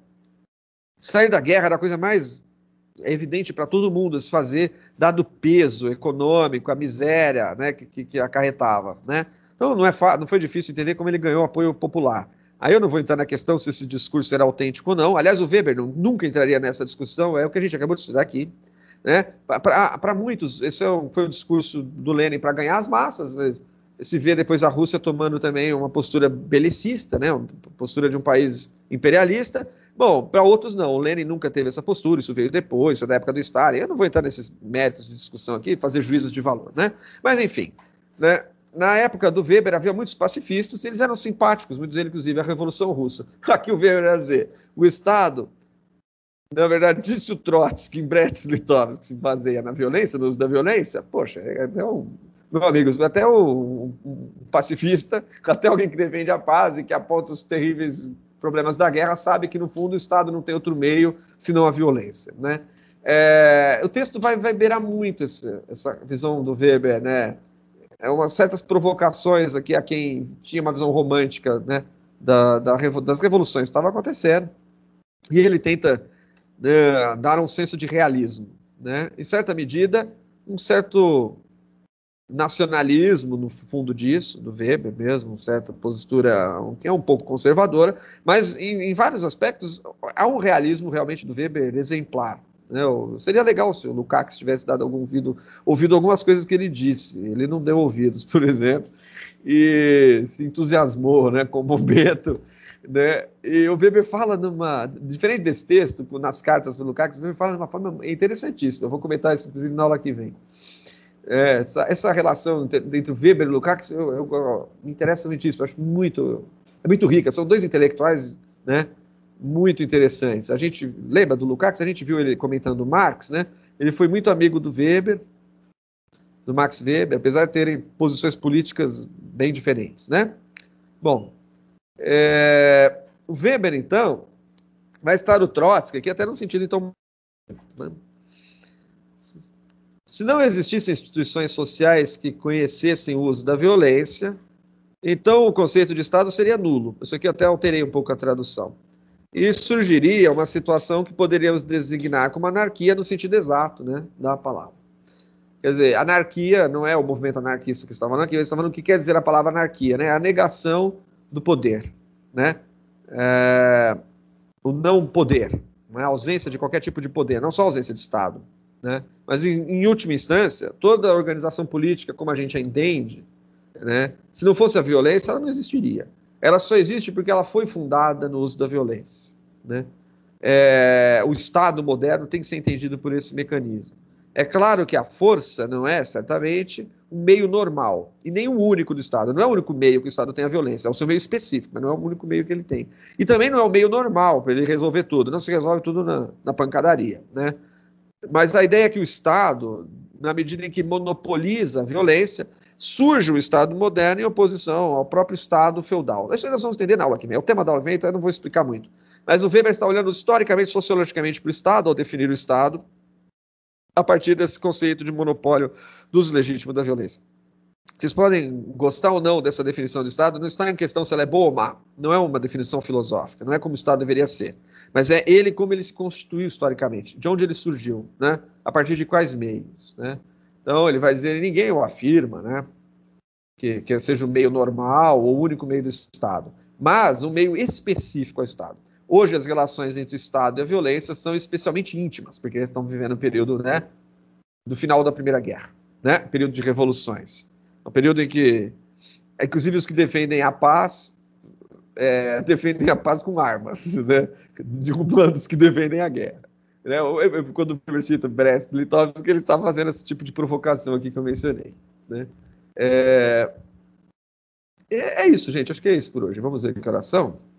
Sair da guerra era a coisa mais é evidente para todo mundo se fazer, dado o peso econômico, a miséria né, que, que acarretava. Né? Então não, é não foi difícil entender como ele ganhou apoio popular. Aí eu não vou entrar na questão se esse discurso era autêntico ou não. Aliás, o Weber não, nunca entraria nessa discussão, é o que a gente acabou de estudar aqui. Né? Para muitos, esse é um, foi o um discurso do Lenin para ganhar as massas, mas se vê depois a Rússia tomando também uma postura belicista, né? uma postura de um país imperialista, Bom, para outros não, o Lenin nunca teve essa postura, isso veio depois, isso é da época do Stalin. Eu não vou entrar nesses méritos de discussão aqui, fazer juízos de valor, né? Mas enfim, né? Na época do Weber havia muitos pacifistas, eles eram simpáticos, muitos deles, inclusive, à Revolução Russa. <laughs> Aqui o Weber era dizer, o Estado, na verdade, <laughs> disse o Trotsky em Bretes Litovski, que se baseia na violência, no uso da violência. Poxa, é, é até um meu amigo, até o, um pacifista, <laughs> até alguém que defende a paz e que aponta os terríveis problemas da guerra, sabe que, no fundo, o Estado não tem outro meio senão a violência. Né? É, o texto vai, vai beirar muito esse, essa visão do Weber, né? É umas certas provocações aqui a quem tinha uma visão romântica, né? Da, da das revoluções estava acontecendo e ele tenta né, dar um senso de realismo, né? Em certa medida, um certo nacionalismo no fundo disso, do Weber mesmo, certa postura que é um pouco conservadora, mas em, em vários aspectos há um realismo realmente do Weber exemplar. Né? Seria legal se o Lukács tivesse dado algum ouvido, ouvido algumas coisas que ele disse. Ele não deu ouvidos, <laughs> por exemplo, e se entusiasmou né, o Beto. Né? E o Weber fala numa. Diferente desse texto, nas cartas pelo Lukács, o Weber fala de uma forma interessantíssima. Eu vou comentar isso, inclusive, na aula que vem. É, essa, essa, relação entre Weber e Lukács eu, eu, eu, me interessa muitíssimo, acho muito, é muito rica. São dois intelectuais né, muito interessantes. A gente lembra do Lukács, a gente viu ele comentando Marx, né? ele foi muito amigo do Weber, do Max Weber, apesar de terem posições políticas bem diferentes. Né? Bom, é, o Weber, então, vai estar o Trotsky, aqui até no sentido então. Se não existissem instituições sociais que conhecessem o uso da violência, então o conceito de Estado seria nulo. Isso aqui até alterei um pouco a tradução. E surgiria uma situação que poderíamos designar como anarquia no sentido exato né, da palavra. Quer dizer, anarquia não é o movimento anarquista que está falando aqui, eles está falando o que quer dizer a palavra anarquia, né? A negação do poder, né? É, o não poder, é? a ausência de qualquer tipo de poder, não só ausência de Estado, né? Mas, em, em, última instância, toda organização política, como a gente a entende, né, se não fosse a violência, ela não existiria. Ela só existe porque ela foi fundada no uso da violência. Né? É, o Estado moderno tem que ser entendido por esse mecanismo. É claro que a força não é, certamente, um meio normal e nem o um único do Estado. Não é o único meio que o Estado tem a violência, é o seu meio específico, mas não é o único meio que ele tem. E também não é o meio normal para ele resolver tudo. Não se resolve tudo na, na pancadaria, né? Mas a ideia é que o Estado, na medida em que monopoliza a violência, surge o Estado moderno em oposição ao próprio Estado feudal. Isso nós vamos entender na aula que vem. É o tema da aula que vem, então eu não vou explicar muito. Mas o Weber está olhando historicamente, sociologicamente para o Estado, ao definir o Estado, a partir desse conceito de monopólio dos legítimos da violência. Vocês podem gostar ou não dessa definição de Estado, não está em questão se ela é boa ou má. Não é uma definição filosófica, não é como o Estado deveria ser. Mas é ele como ele se constituiu historicamente, de onde ele surgiu, né? a partir de quais meios. Né? Então, ele vai dizer, ninguém o afirma, né? que, que seja o meio normal ou o único meio do Estado, mas um meio específico ao Estado. Hoje, as relações entre o Estado e a violência são especialmente íntimas, porque eles estão vivendo o um período né, do final da Primeira Guerra, né? período de revoluções. É um período em que, inclusive, é os que defendem a paz é, defendem a paz com armas, né? derrubando os que defendem a guerra. Né? Quando o Weber Brest Litovsk, ele está fazendo esse tipo de provocação aqui que eu mencionei. Né? É, é, é isso, gente. Acho que é isso por hoje. Vamos ver que oração.